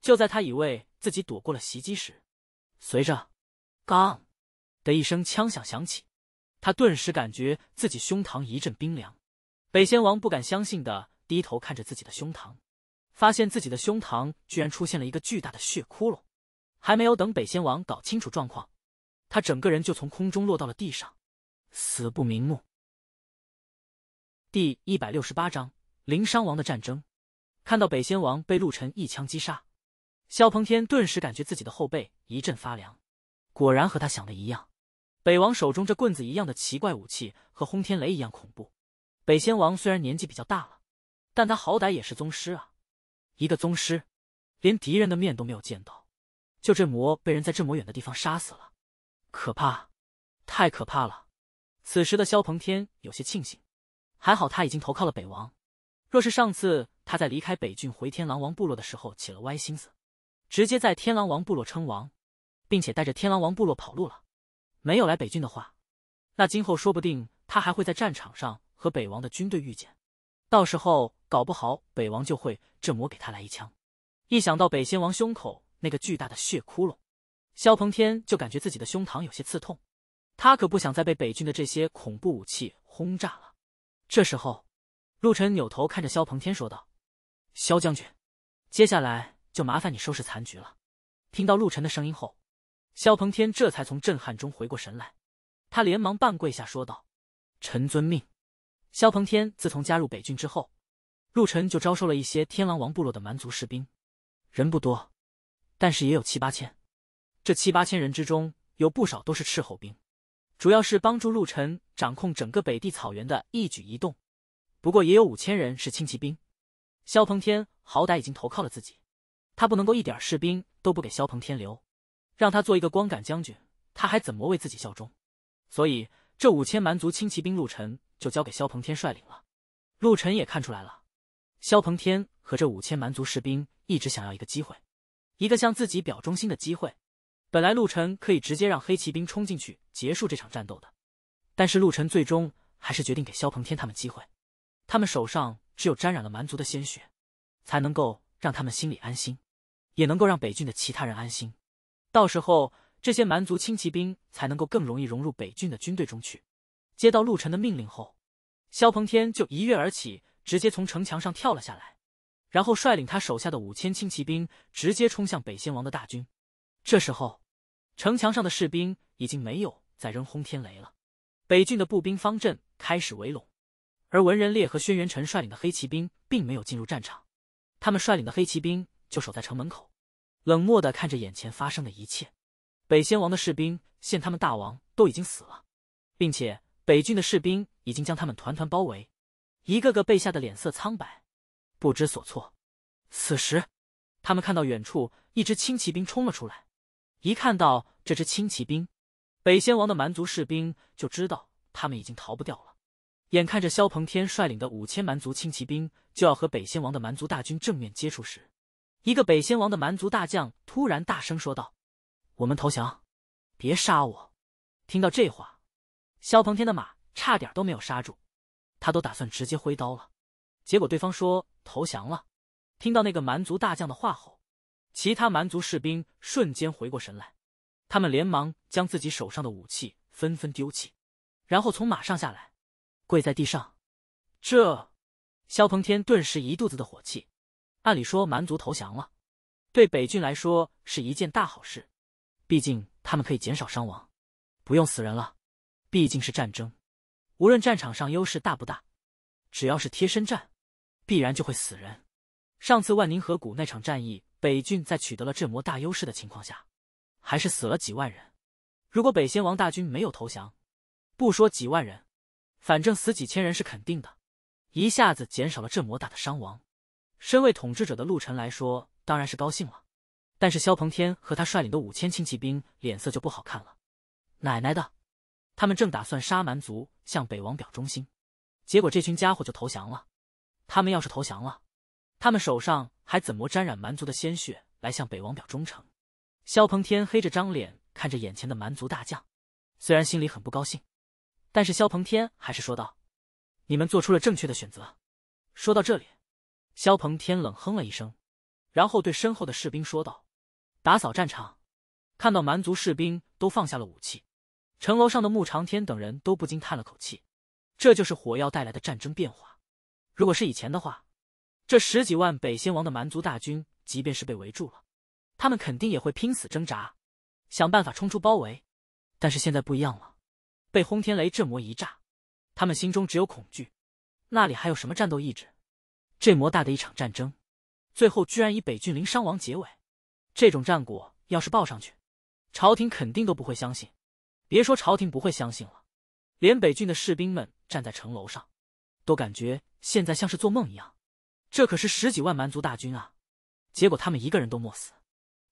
S1: 就在他以为自己躲过了袭击时，随着“刚”的一声枪响响起，他顿时感觉自己胸膛一阵冰凉。北仙王不敢相信的低头看着自己的胸膛，发现自己的胸膛居然出现了一个巨大的血窟窿。还没有等北仙王搞清楚状况，他整个人就从空中落到了地上，死不瞑目。第一百六十八章零伤亡的战争。看到北仙王被陆晨一枪击杀。萧鹏天顿时感觉自己的后背一阵发凉，果然和他想的一样。北王手中这棍子一样的奇怪武器和轰天雷一样恐怖。北仙王虽然年纪比较大了，但他好歹也是宗师啊！一个宗师，连敌人的面都没有见到，就这魔被人在这么远的地方杀死了，可怕，太可怕了！此时的萧鹏天有些庆幸，还好他已经投靠了北王。若是上次他在离开北郡回天狼王部落的时候起了歪心思，直接在天狼王部落称王，并且带着天狼王部落跑路了。没有来北郡的话，那今后说不定他还会在战场上和北王的军队遇见，到时候搞不好北王就会这么给他来一枪。一想到北仙王胸口那个巨大的血窟窿，萧鹏天就感觉自己的胸膛有些刺痛。他可不想再被北郡的这些恐怖武器轰炸了。这时候，陆晨扭头看着萧鹏天说道：“萧将军，接下来……”就麻烦你收拾残局了。听到陆晨的声音后，萧鹏天这才从震撼中回过神来，他连忙半跪下说道：“臣遵命。”萧鹏天自从加入北郡之后，陆晨就招收了一些天狼王部落的蛮族士兵，人不多，但是也有七八千。这七八千人之中，有不少都是斥候兵，主要是帮助陆晨掌控整个北地草原的一举一动。不过也有五千人是轻骑兵。萧鹏天好歹已经投靠了自己。他不能够一点士兵都不给萧鹏天留，让他做一个光杆将军，他还怎么为自己效忠？所以这五千蛮族轻骑兵陆晨就交给萧鹏天率领了。陆晨也看出来了，萧鹏天和这五千蛮族士兵一直想要一个机会，一个向自己表忠心的机会。本来陆晨可以直接让黑骑兵冲进去结束这场战斗的，但是陆晨最终还是决定给萧鹏天他们机会。他们手上只有沾染了蛮族的鲜血，才能够让他们心里安心。也能够让北郡的其他人安心，到时候这些蛮族轻骑兵才能够更容易融入北郡的军队中去。接到陆晨的命令后，萧鹏天就一跃而起，直接从城墙上跳了下来，然后率领他手下的五千轻骑兵直接冲向北先王的大军。这时候，城墙上的士兵已经没有再扔轰天雷了，北郡的步兵方阵开始围拢，而文人烈和轩辕尘率领的黑骑兵并没有进入战场，他们率领的黑骑兵。就守在城门口，冷漠的看着眼前发生的一切。北先王的士兵现他们大王都已经死了，并且北军的士兵已经将他们团团包围，一个个被吓得脸色苍白，不知所措。此时，他们看到远处一支轻骑兵冲了出来，一看到这支轻骑兵，北先王的蛮族士兵就知道他们已经逃不掉了。眼看着萧鹏天率领的五千蛮族轻骑兵就要和北先王的蛮族大军正面接触时，一个北仙王的蛮族大将突然大声说道：“我们投降，别杀我！”听到这话，萧鹏天的马差点都没有刹住，他都打算直接挥刀了。结果对方说投降了。听到那个蛮族大将的话后，其他蛮族士兵瞬间回过神来，他们连忙将自己手上的武器纷纷丢弃，然后从马上下来，跪在地上。这，萧鹏天顿时一肚子的火气。按理说，蛮族投降了，对北郡来说是一件大好事。毕竟他们可以减少伤亡，不用死人了。毕竟是战争，无论战场上优势大不大，只要是贴身战，必然就会死人。上次万宁河谷那场战役，北郡在取得了这魔大优势的情况下，还是死了几万人。如果北仙王大军没有投降，不说几万人，反正死几千人是肯定的，一下子减少了这么大的伤亡。身为统治者的陆晨来说当然是高兴了，但是萧鹏天和他率领的五千轻骑兵脸色就不好看了。奶奶的，他们正打算杀蛮族向北王表忠心，结果这群家伙就投降了。他们要是投降了，他们手上还怎么沾染蛮族的鲜血来向北王表忠诚？萧鹏天黑着张脸看着眼前的蛮族大将，虽然心里很不高兴，但是萧鹏天还是说道：“你们做出了正确的选择。”说到这里。萧鹏天冷哼了一声，然后对身后的士兵说道：“打扫战场。”看到蛮族士兵都放下了武器，城楼上的穆长天等人都不禁叹了口气：“这就是火药带来的战争变化。如果是以前的话，这十几万北仙王的蛮族大军，即便是被围住了，他们肯定也会拼死挣扎，想办法冲出包围。但是现在不一样了，被轰天雷震魔一炸，他们心中只有恐惧，那里还有什么战斗意志？”这么大的一场战争，最后居然以北郡零伤亡结尾，这种战果要是报上去，朝廷肯定都不会相信。别说朝廷不会相信了，连北郡的士兵们站在城楼上，都感觉现在像是做梦一样。这可是十几万蛮族大军啊，结果他们一个人都没死，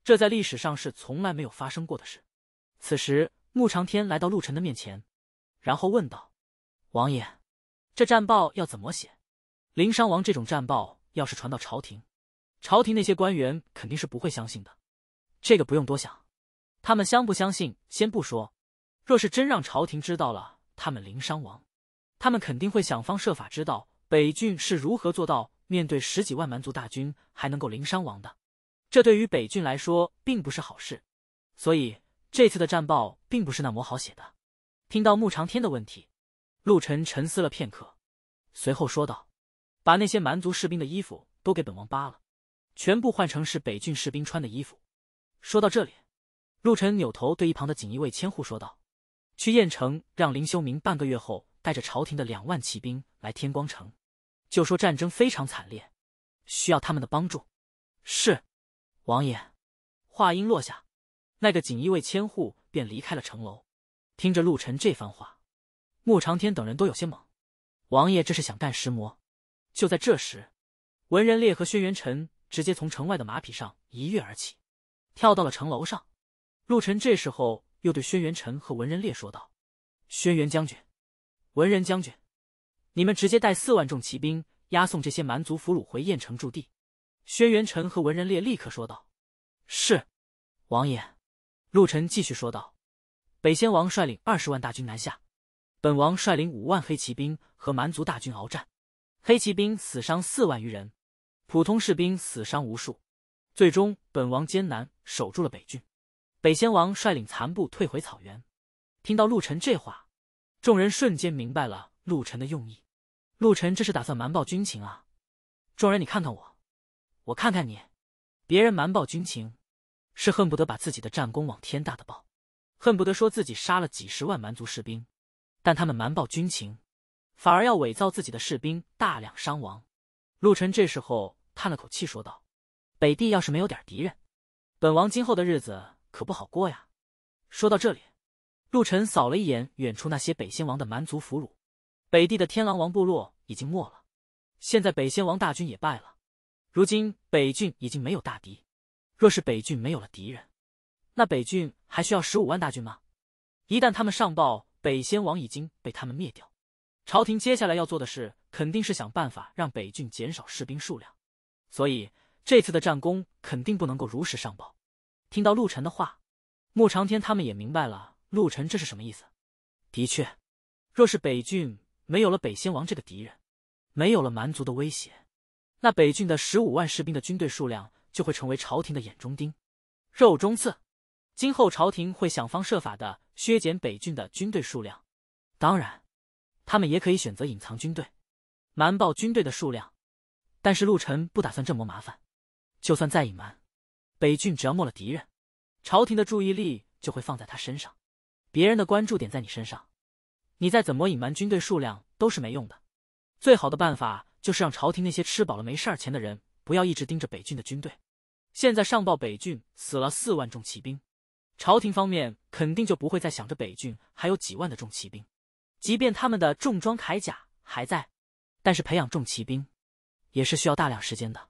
S1: 这在历史上是从来没有发生过的事。此时，穆长天来到陆晨的面前，然后问道：“王爷，这战报要怎么写？”零伤亡这种战报要是传到朝廷，朝廷那些官员肯定是不会相信的。这个不用多想，他们相不相信先不说。若是真让朝廷知道了他们零伤亡，他们肯定会想方设法知道北郡是如何做到面对十几万蛮族大军还能够零伤亡的。这对于北郡来说并不是好事，所以这次的战报并不是那么好写的。听到穆长天的问题，陆晨沉思了片刻，随后说道。把那些蛮族士兵的衣服都给本王扒了，全部换成是北郡士兵穿的衣服。说到这里，陆晨扭头对一旁的锦衣卫千户说道：“去燕城，让林修明半个月后带着朝廷的两万骑兵来天光城，就说战争非常惨烈，需要他们的帮助。”是，王爷。话音落下，那个锦衣卫千户便离开了城楼。听着陆晨这番话，穆长天等人都有些懵：王爷这是想干石魔？就在这时，文仁烈和轩辕臣直接从城外的马匹上一跃而起，跳到了城楼上。陆晨这时候又对轩辕臣和文仁烈说道：“轩辕将军，文人将军，你们直接带四万众骑兵押送这些蛮族俘虏回燕城驻地。”轩辕臣和文仁烈立刻说道：“是，王爷。”陆晨继续说道：“北仙王率领二十万大军南下，本王率领五万黑骑兵和蛮族大军鏖战。”黑骑兵死伤四万余人，普通士兵死伤无数。最终，本王艰难守住了北郡。北先王率领残部退回草原。听到陆晨这话，众人瞬间明白了陆晨的用意。陆晨这是打算瞒报军情啊！众人，你看看我，我看看你。别人瞒报军情，是恨不得把自己的战功往天大的报，恨不得说自己杀了几十万蛮族士兵。但他们瞒报军情。反而要伪造自己的士兵大量伤亡，陆晨这时候叹了口气说道：“北地要是没有点敌人，本王今后的日子可不好过呀。”说到这里，陆晨扫了一眼远处那些北仙王的蛮族俘虏，北地的天狼王部落已经没了，现在北仙王大军也败了，如今北郡已经没有大敌，若是北郡没有了敌人，那北郡还需要十五万大军吗？一旦他们上报北仙王已经被他们灭掉。朝廷接下来要做的事，肯定是想办法让北郡减少士兵数量，所以这次的战功肯定不能够如实上报。听到陆晨的话，穆长天他们也明白了陆晨这是什么意思。的确，若是北郡没有了北仙王这个敌人，没有了蛮族的威胁，那北郡的十五万士兵的军队数量就会成为朝廷的眼中钉、肉中刺。今后朝廷会想方设法的削减北郡的军队数量。当然。他们也可以选择隐藏军队，瞒报军队的数量。但是陆晨不打算这么麻烦。就算再隐瞒，北郡只要没了敌人，朝廷的注意力就会放在他身上。别人的关注点在你身上，你再怎么隐瞒军队数量都是没用的。最好的办法就是让朝廷那些吃饱了没事儿钱的人不要一直盯着北郡的军队。现在上报北郡死了四万重骑兵，朝廷方面肯定就不会再想着北郡还有几万的重骑兵。即便他们的重装铠甲还在，但是培养重骑兵，也是需要大量时间的。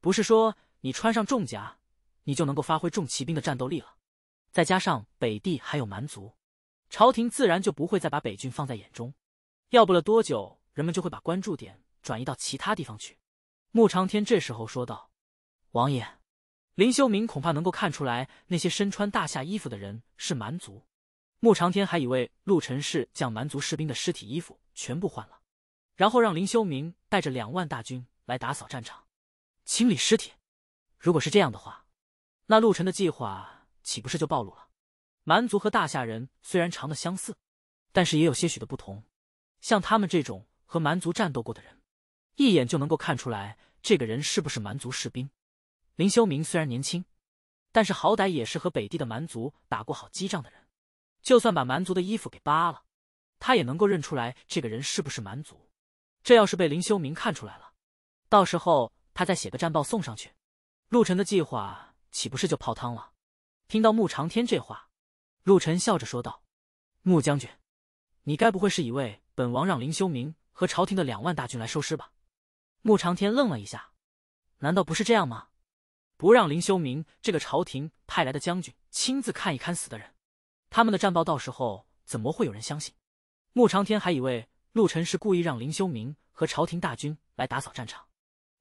S1: 不是说你穿上重甲，你就能够发挥重骑兵的战斗力了。再加上北地还有蛮族，朝廷自然就不会再把北郡放在眼中。要不了多久，人们就会把关注点转移到其他地方去。穆长天这时候说道：“王爷，林修明恐怕能够看出来，那些身穿大夏衣服的人是蛮族。”穆长天还以为陆晨是将蛮族士兵的尸体衣服全部换了，然后让林修明带着两万大军来打扫战场，清理尸体。如果是这样的话，那陆晨的计划岂不是就暴露了？蛮族和大夏人虽然长得相似，但是也有些许的不同。像他们这种和蛮族战斗过的人，一眼就能够看出来这个人是不是蛮族士兵。林修明虽然年轻，但是好歹也是和北地的蛮族打过好几仗的人。就算把蛮族的衣服给扒了，他也能够认出来这个人是不是蛮族。这要是被林修明看出来了，到时候他再写个战报送上去，陆晨的计划岂不是就泡汤了？听到穆长天这话，陆晨笑着说道：“穆将军，你该不会是以为本王让林修明和朝廷的两万大军来收尸吧？”穆长天愣了一下：“难道不是这样吗？不让林修明这个朝廷派来的将军亲自看一看死的人？”他们的战报到时候怎么会有人相信？穆长天还以为陆晨是故意让林修明和朝廷大军来打扫战场，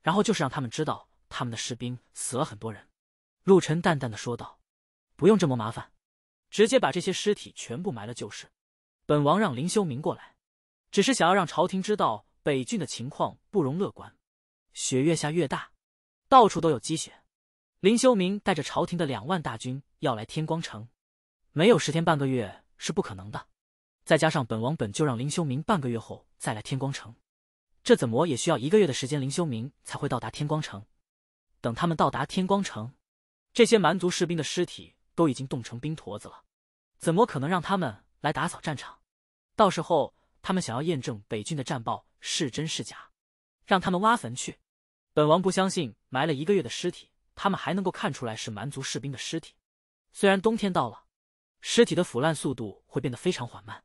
S1: 然后就是让他们知道他们的士兵死了很多人。陆晨淡淡的说道：“不用这么麻烦，直接把这些尸体全部埋了就是。本王让林修明过来，只是想要让朝廷知道北郡的情况不容乐观。”雪越下越大，到处都有积雪。林修明带着朝廷的两万大军要来天光城。没有十天半个月是不可能的，再加上本王本就让林修明半个月后再来天光城，这怎么也需要一个月的时间，林修明才会到达天光城。等他们到达天光城，这些蛮族士兵的尸体都已经冻成冰坨子了，怎么可能让他们来打扫战场？到时候他们想要验证北郡的战报是真是假，让他们挖坟去，本王不相信埋了一个月的尸体，他们还能够看出来是蛮族士兵的尸体。虽然冬天到了。尸体的腐烂速度会变得非常缓慢，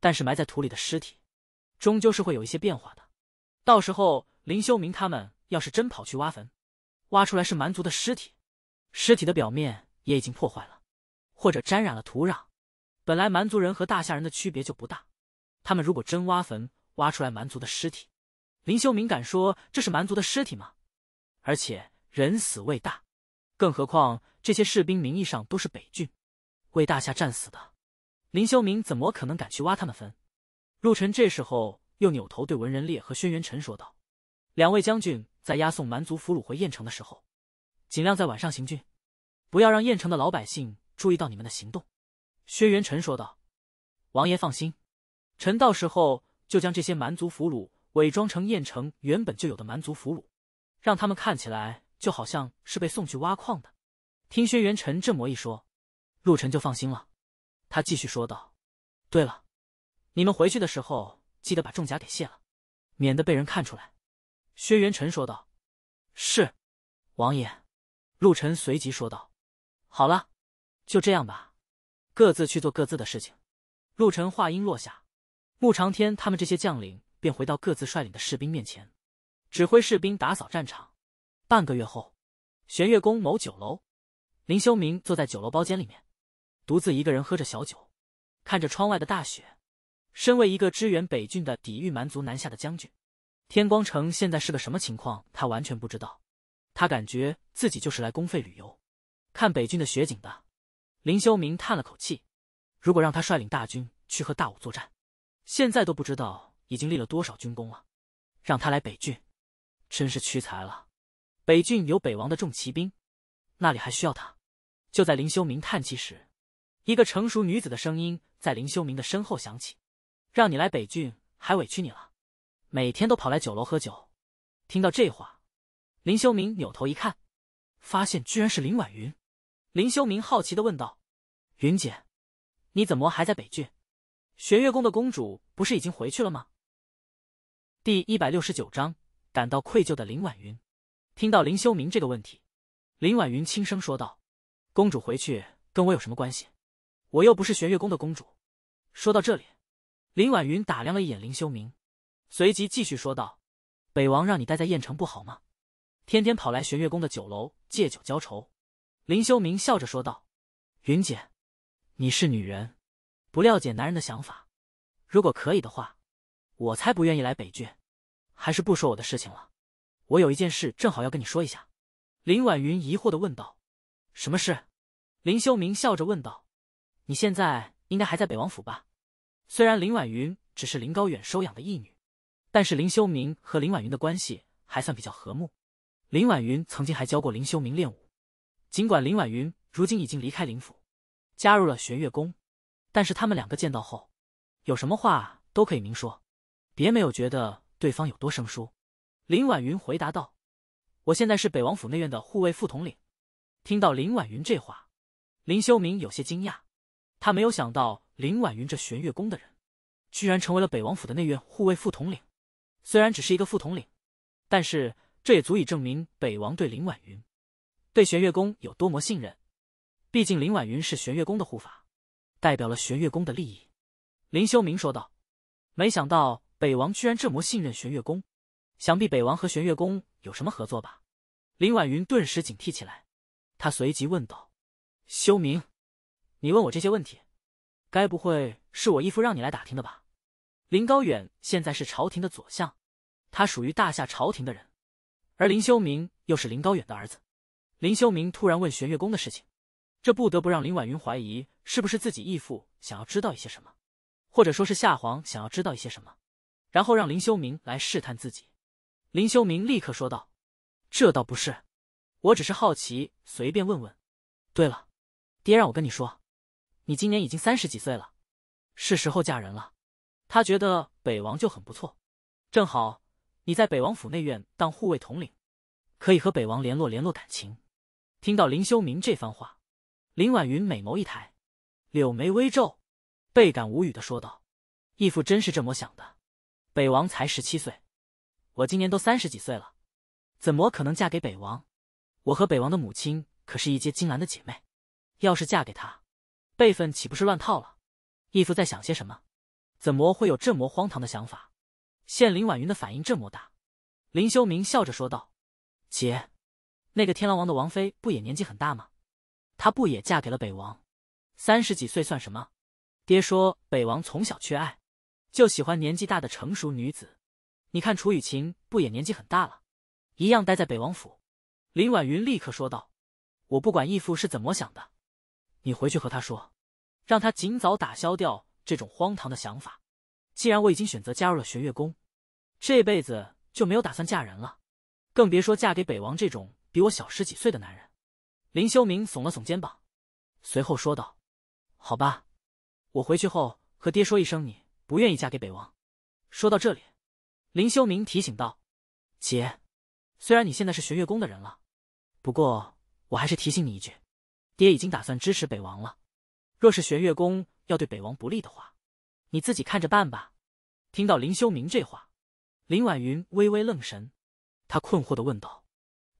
S1: 但是埋在土里的尸体，终究是会有一些变化的。到时候林修明他们要是真跑去挖坟，挖出来是蛮族的尸体，尸体的表面也已经破坏了，或者沾染了土壤。本来蛮族人和大夏人的区别就不大，他们如果真挖坟挖出来蛮族的尸体，林修明敢说这是蛮族的尸体吗？而且人死未大，更何况这些士兵名义上都是北郡。为大夏战死的林修明怎么可能敢去挖他们坟？陆晨这时候又扭头对文仁烈和轩辕臣说道：“两位将军在押送蛮族俘虏回燕城的时候，尽量在晚上行军，不要让燕城的老百姓注意到你们的行动。”轩辕臣说道：“王爷放心，臣到时候就将这些蛮族俘虏伪装成燕城原本就有的蛮族俘虏，让他们看起来就好像是被送去挖矿的。”听轩辕臣这么一说。陆晨就放心了，他继续说道：“对了，你们回去的时候记得把重甲给卸了，免得被人看出来。”薛元辰说道：“是，王爷。”陆晨随即说道：“好了，就这样吧，各自去做各自的事情。”陆晨话音落下，穆长天他们这些将领便回到各自率领的士兵面前，指挥士兵打扫战场。半个月后，玄月宫某酒楼，林修明坐在酒楼包间里面。独自一个人喝着小酒，看着窗外的大雪。身为一个支援北郡的抵御蛮族南下的将军，天光城现在是个什么情况，他完全不知道。他感觉自己就是来公费旅游，看北郡的雪景的。林修明叹了口气：，如果让他率领大军去和大武作战，现在都不知道已经立了多少军功了。让他来北郡，真是屈才了。北郡有北王的重骑兵，那里还需要他。就在林修明叹气时，一个成熟女子的声音在林修明的身后响起：“让你来北郡，还委屈你了，每天都跑来酒楼喝酒。”听到这话，林修明扭头一看，发现居然是林婉云。林修明好奇的问道：“云姐，你怎么还在北郡？玄月宫的公主不是已经回去了吗？”第一百六十九章，感到愧疚的林婉云听到林修明这个问题，林婉云轻声说道：“公主回去跟我有什么关系？”我又不是玄月宫的公主。说到这里，林婉云打量了一眼林修明，随即继续说道：“北王让你待在燕城不好吗？天天跑来玄月宫的酒楼借酒浇愁。”林修明笑着说道：“云姐，你是女人，不了解男人的想法。如果可以的话，我才不愿意来北郡。还是不说我的事情了。我有一件事正好要跟你说一下。”林婉云疑惑的问道：“什么事？”林修明笑着问道。你现在应该还在北王府吧？虽然林婉云只是林高远收养的义女，但是林修明和林婉云的关系还算比较和睦。林婉云曾经还教过林修明练武。尽管林婉云如今已经离开林府，加入了玄月宫，但是他们两个见到后，有什么话都可以明说，别没有觉得对方有多生疏。林婉云回答道：“我现在是北王府内院的护卫副统领。”听到林婉云这话，林修明有些惊讶。他没有想到林婉云这玄月宫的人，居然成为了北王府的内院护卫副统领。虽然只是一个副统领，但是这也足以证明北王对林婉云，对玄月宫有多么信任。毕竟林婉云是玄月宫的护法，代表了玄月宫的利益。林修明说道：“没想到北王居然这么信任玄月宫，想必北王和玄月宫有什么合作吧？”林婉云顿时警惕起来，他随即问道：“修明。”你问我这些问题，该不会是我义父让你来打听的吧？林高远现在是朝廷的左相，他属于大夏朝廷的人，而林修明又是林高远的儿子。林修明突然问玄月宫的事情，这不得不让林婉云怀疑是不是自己义父想要知道一些什么，或者说是夏皇想要知道一些什么，然后让林修明来试探自己。林修明立刻说道：“这倒不是，我只是好奇，随便问问。”对了，爹让我跟你说。你今年已经三十几岁了，是时候嫁人了。他觉得北王就很不错，正好你在北王府内院当护卫统领，可以和北王联络联络感情。听到林修明这番话，林婉云美眸一抬，柳眉微皱，倍感无语的说道：“义父真是这么想的？北王才十七岁，我今年都三十几岁了，怎么可能嫁给北王？我和北王的母亲可是一阶金兰的姐妹，要是嫁给他……”辈分岂不是乱套了？义父在想些什么？怎么会有这么荒唐的想法？现林婉云的反应这么大，林修明笑着说道：“姐，那个天狼王的王妃不也年纪很大吗？她不也嫁给了北王？三十几岁算什么？爹说北王从小缺爱，就喜欢年纪大的成熟女子。你看楚雨晴不也年纪很大了，一样待在北王府？”林婉云立刻说道：“我不管义父是怎么想的。”你回去和他说，让他尽早打消掉这种荒唐的想法。既然我已经选择加入了玄月宫，这辈子就没有打算嫁人了，更别说嫁给北王这种比我小十几岁的男人。林修明耸了耸肩膀，随后说道：“好吧，我回去后和爹说一声，你不愿意嫁给北王。”说到这里，林修明提醒道：“姐，虽然你现在是玄月宫的人了，不过我还是提醒你一句。”爹已经打算支持北王了，若是玄月宫要对北王不利的话，你自己看着办吧。听到林修明这话，林婉云微微愣神，他困惑的问道：“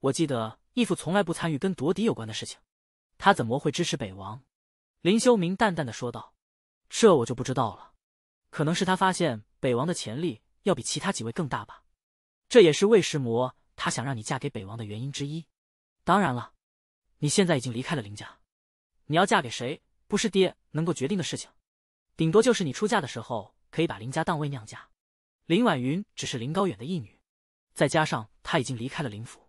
S1: 我记得义父从来不参与跟夺嫡有关的事情，他怎么会支持北王？”林修明淡淡的说道：“这我就不知道了，可能是他发现北王的潜力要比其他几位更大吧。这也是魏师魔他想让你嫁给北王的原因之一。当然了。”你现在已经离开了林家，你要嫁给谁不是爹能够决定的事情，顶多就是你出嫁的时候可以把林家当位娘家。林婉云只是林高远的义女，再加上她已经离开了林府，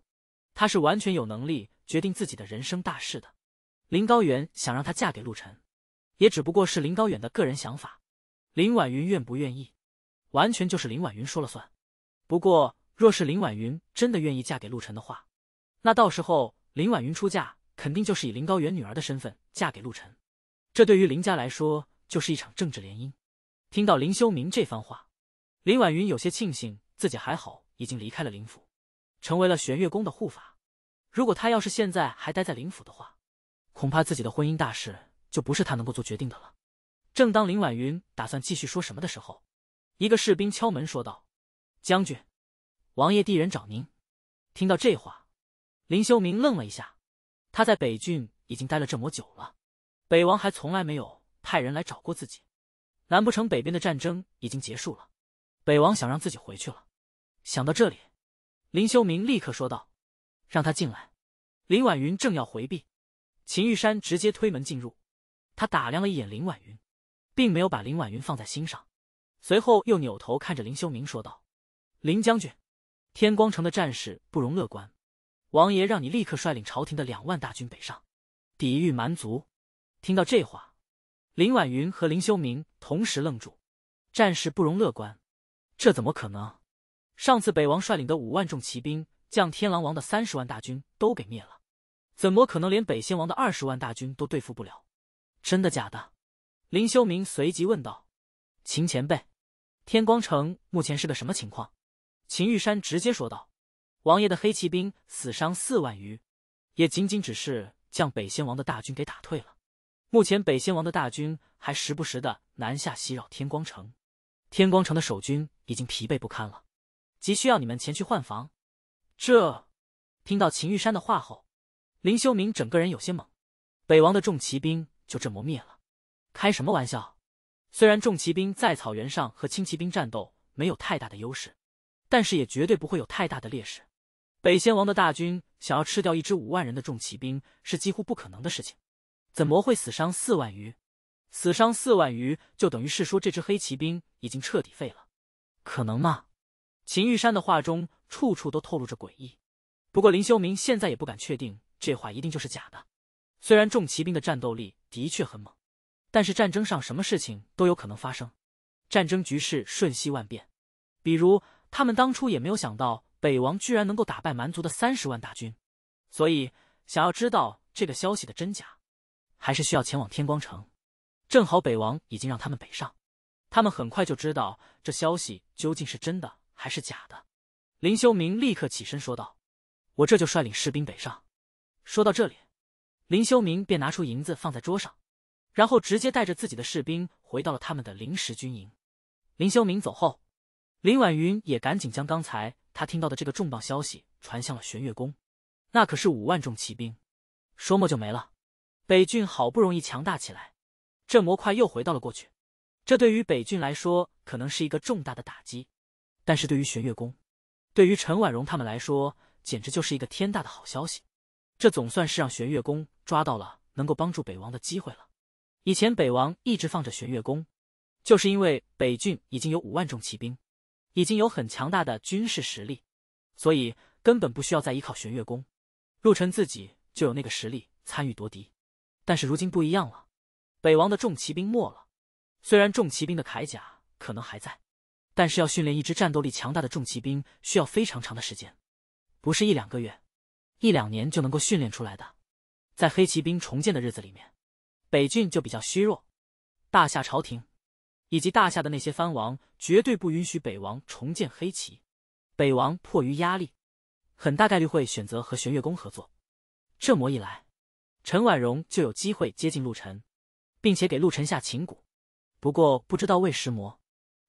S1: 她是完全有能力决定自己的人生大事的。林高远想让她嫁给陆晨，也只不过是林高远的个人想法，林婉云愿不愿意，完全就是林婉云说了算。不过，若是林婉云真的愿意嫁给陆晨的话，那到时候林婉云出嫁。肯定就是以林高远女儿的身份嫁给陆晨，这对于林家来说就是一场政治联姻。听到林修明这番话，林婉云有些庆幸自己还好已经离开了林府，成为了玄月宫的护法。如果他要是现在还待在林府的话，恐怕自己的婚姻大事就不是他能够做决定的了。正当林婉云打算继续说什么的时候，一个士兵敲门说道：“将军，王爷地人找您。”听到这话，林修明愣了一下。他在北郡已经待了这么久了，北王还从来没有派人来找过自己，难不成北边的战争已经结束了？北王想让自己回去了？想到这里，林修明立刻说道：“让他进来。”林婉云正要回避，秦玉山直接推门进入。他打量了一眼林婉云，并没有把林婉云放在心上，随后又扭头看着林修明说道：“林将军，天光城的战事不容乐观。”王爷让你立刻率领朝廷的两万大军北上，抵御蛮族。听到这话，林婉云和林修明同时愣住。战事不容乐观，这怎么可能？上次北王率领的五万众骑兵将天狼王的三十万大军都给灭了，怎么可能连北仙王的二十万大军都对付不了？真的假的？林修明随即问道。秦前辈，天光城目前是个什么情况？秦玉山直接说道。王爷的黑骑兵死伤四万余，也仅仅只是将北仙王的大军给打退了。目前北仙王的大军还时不时的南下袭扰天光城，天光城的守军已经疲惫不堪了，急需要你们前去换防。这，听到秦玉山的话后，林修明整个人有些懵。北王的重骑兵就这么灭了？开什么玩笑！虽然重骑兵在草原上和轻骑兵战斗没有太大的优势，但是也绝对不会有太大的劣势。北仙王的大军想要吃掉一支五万人的重骑兵是几乎不可能的事情，怎么会死伤四万余？死伤四万余就等于是说这支黑骑兵已经彻底废了，可能吗？秦玉山的话中处处都透露着诡异，不过林修明现在也不敢确定这话一定就是假的。虽然重骑兵的战斗力的确很猛，但是战争上什么事情都有可能发生，战争局势瞬息万变，比如他们当初也没有想到。北王居然能够打败蛮族的三十万大军，所以想要知道这个消息的真假，还是需要前往天光城。正好北王已经让他们北上，他们很快就知道这消息究竟是真的还是假的。林修明立刻起身说道：“我这就率领士兵北上。”说到这里，林修明便拿出银子放在桌上，然后直接带着自己的士兵回到了他们的临时军营。林修明走后，林婉云也赶紧将刚才。他听到的这个重磅消息传向了玄月宫，那可是五万众骑兵，说没就没了。北郡好不容易强大起来，这模块又回到了过去，这对于北郡来说可能是一个重大的打击，但是对于玄月宫，对于陈婉容他们来说简直就是一个天大的好消息。这总算是让玄月宫抓到了能够帮助北王的机会了。以前北王一直放着玄月宫，就是因为北郡已经有五万众骑兵。已经有很强大的军事实力，所以根本不需要再依靠玄月宫。陆晨自己就有那个实力参与夺嫡。但是如今不一样了，北王的重骑兵没了。虽然重骑兵的铠甲可能还在，但是要训练一支战斗力强大的重骑兵需要非常长的时间，不是一两个月、一两年就能够训练出来的。在黑骑兵重建的日子里面，北郡就比较虚弱。大夏朝廷。以及大夏的那些藩王绝对不允许北王重建黑旗，北王迫于压力，很大概率会选择和玄月宫合作。这么一来，陈婉容就有机会接近陆晨，并且给陆晨下情蛊。不过不知道为什么，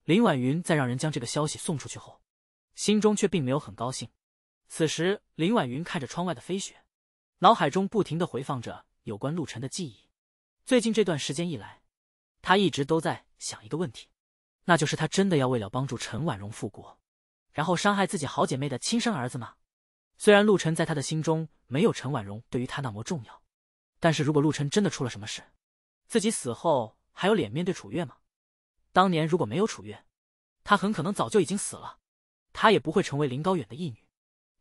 S1: 林婉云在让人将这个消息送出去后，心中却并没有很高兴。此时，林婉云看着窗外的飞雪，脑海中不停的回放着有关陆晨的记忆。最近这段时间以来，他一直都在。想一个问题，那就是他真的要为了帮助陈婉容复国，然后伤害自己好姐妹的亲生儿子吗？虽然陆晨在他的心中没有陈婉容对于他那么重要，但是如果陆晨真的出了什么事，自己死后还有脸面对楚月吗？当年如果没有楚月，他很可能早就已经死了，他也不会成为林高远的义女。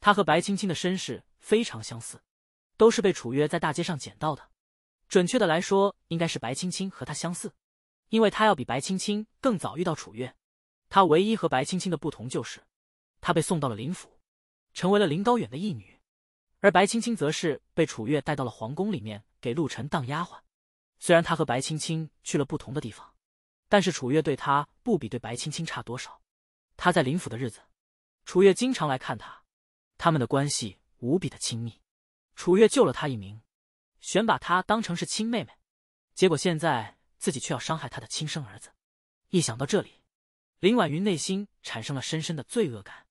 S1: 他和白青青的身世非常相似，都是被楚月在大街上捡到的，准确的来说，应该是白青青和他相似。因为他要比白青青更早遇到楚月，他唯一和白青青的不同就是，他被送到了林府，成为了林高远的义女，而白青青则是被楚月带到了皇宫里面，给陆晨当丫鬟。虽然他和白青青去了不同的地方，但是楚月对他不比对白青青差多少。他在林府的日子，楚月经常来看他，他们的关系无比的亲密。楚月救了他一命，选把他当成是亲妹妹，结果现在。自己却要伤害他的亲生儿子，一想到这里，林婉云内心产生了深深的罪恶感。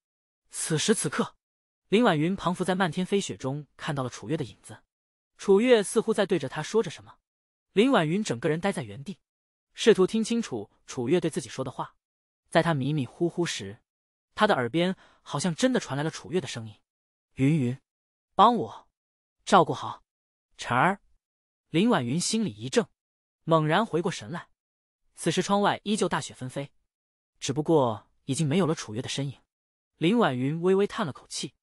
S1: 此时此刻，林婉云彷佛在漫天飞雪中看到了楚月的影子，楚月似乎在对着他说着什么。林婉云整个人呆在原地，试图听清楚楚月对自己说的话。在他迷迷糊糊时，他的耳边好像真的传来了楚月的声音：“云云，帮我照顾好晨儿。”林婉云心里一怔。猛然回过神来，此时窗外依旧大雪纷飞，只不过已经没有了楚月的身影。林婉云微微叹了口气，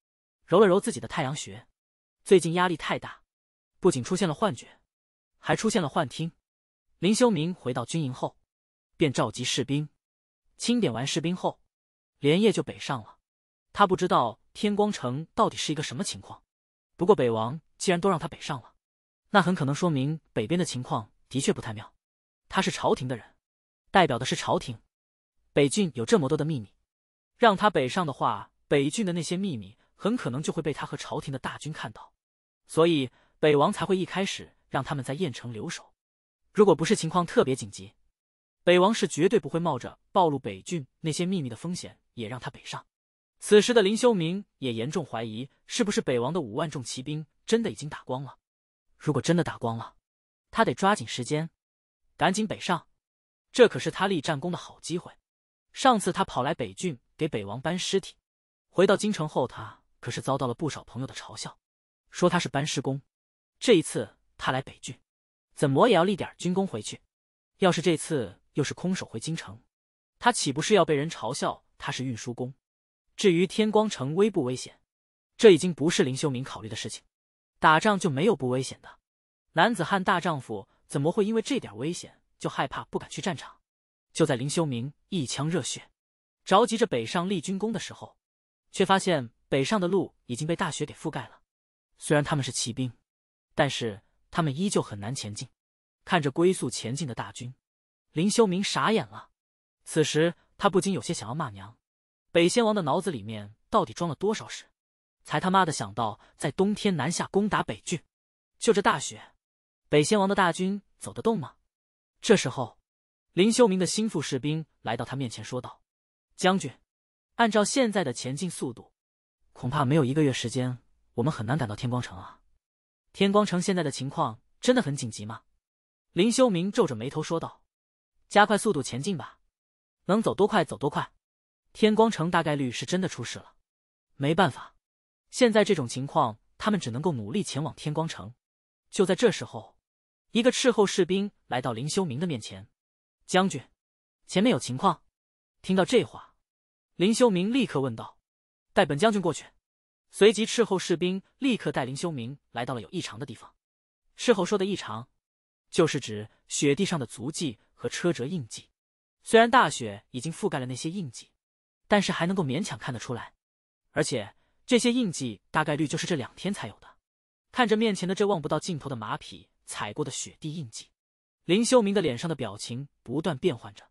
S1: 揉了揉自己的太阳穴。最近压力太大，不仅出现了幻觉，还出现了幻听。林修明回到军营后，便召集士兵，清点完士兵后，连夜就北上了。他不知道天光城到底是一个什么情况，不过北王既然都让他北上了，那很可能说明北边的情况。的确不太妙，他是朝廷的人，代表的是朝廷。北郡有这么多的秘密，让他北上的话，北郡的那些秘密很可能就会被他和朝廷的大军看到，所以北王才会一开始让他们在燕城留守。如果不是情况特别紧急，北王是绝对不会冒着暴露北郡那些秘密的风险也让他北上。此时的林修明也严重怀疑，是不是北王的五万众骑兵真的已经打光了？如果真的打光了，他得抓紧时间，赶紧北上，这可是他立战功的好机会。上次他跑来北郡给北王搬尸体，回到京城后，他可是遭到了不少朋友的嘲笑，说他是搬尸工。这一次他来北郡，怎么也要立点军功回去。要是这次又是空手回京城，他岂不是要被人嘲笑他是运输工？至于天光城危不危险，这已经不是林修明考虑的事情，打仗就没有不危险的。男子汉大丈夫怎么会因为这点危险就害怕不敢去战场？就在林修明一腔热血，着急着北上立军功的时候，却发现北上的路已经被大雪给覆盖了。虽然他们是骑兵，但是他们依旧很难前进。看着龟速前进的大军，林修明傻眼了。此时他不禁有些想要骂娘：北先王的脑子里面到底装了多少屎，才他妈的想到在冬天南下攻打北郡？就这大雪！北仙王的大军走得动吗？这时候，林修明的心腹士兵来到他面前说道：“将军，按照现在的前进速度，恐怕没有一个月时间，我们很难赶到天光城啊！”天光城现在的情况真的很紧急吗？”林修明皱着眉头说道：“加快速度前进吧，能走多快走多快。天光城大概率是真的出事了，没办法，现在这种情况，他们只能够努力前往天光城。”就在这时候。一个斥候士兵来到林修明的面前，将军，前面有情况。听到这话，林修明立刻问道：“带本将军过去。”随即，斥候士兵立刻带林修明来到了有异常的地方。斥候说的异常，就是指雪地上的足迹和车辙印记。虽然大雪已经覆盖了那些印记，但是还能够勉强看得出来。而且这些印记大概率就是这两天才有的。看着面前的这望不到尽头的马匹。踩过的雪地印记，林修明的脸上的表情不断变换着。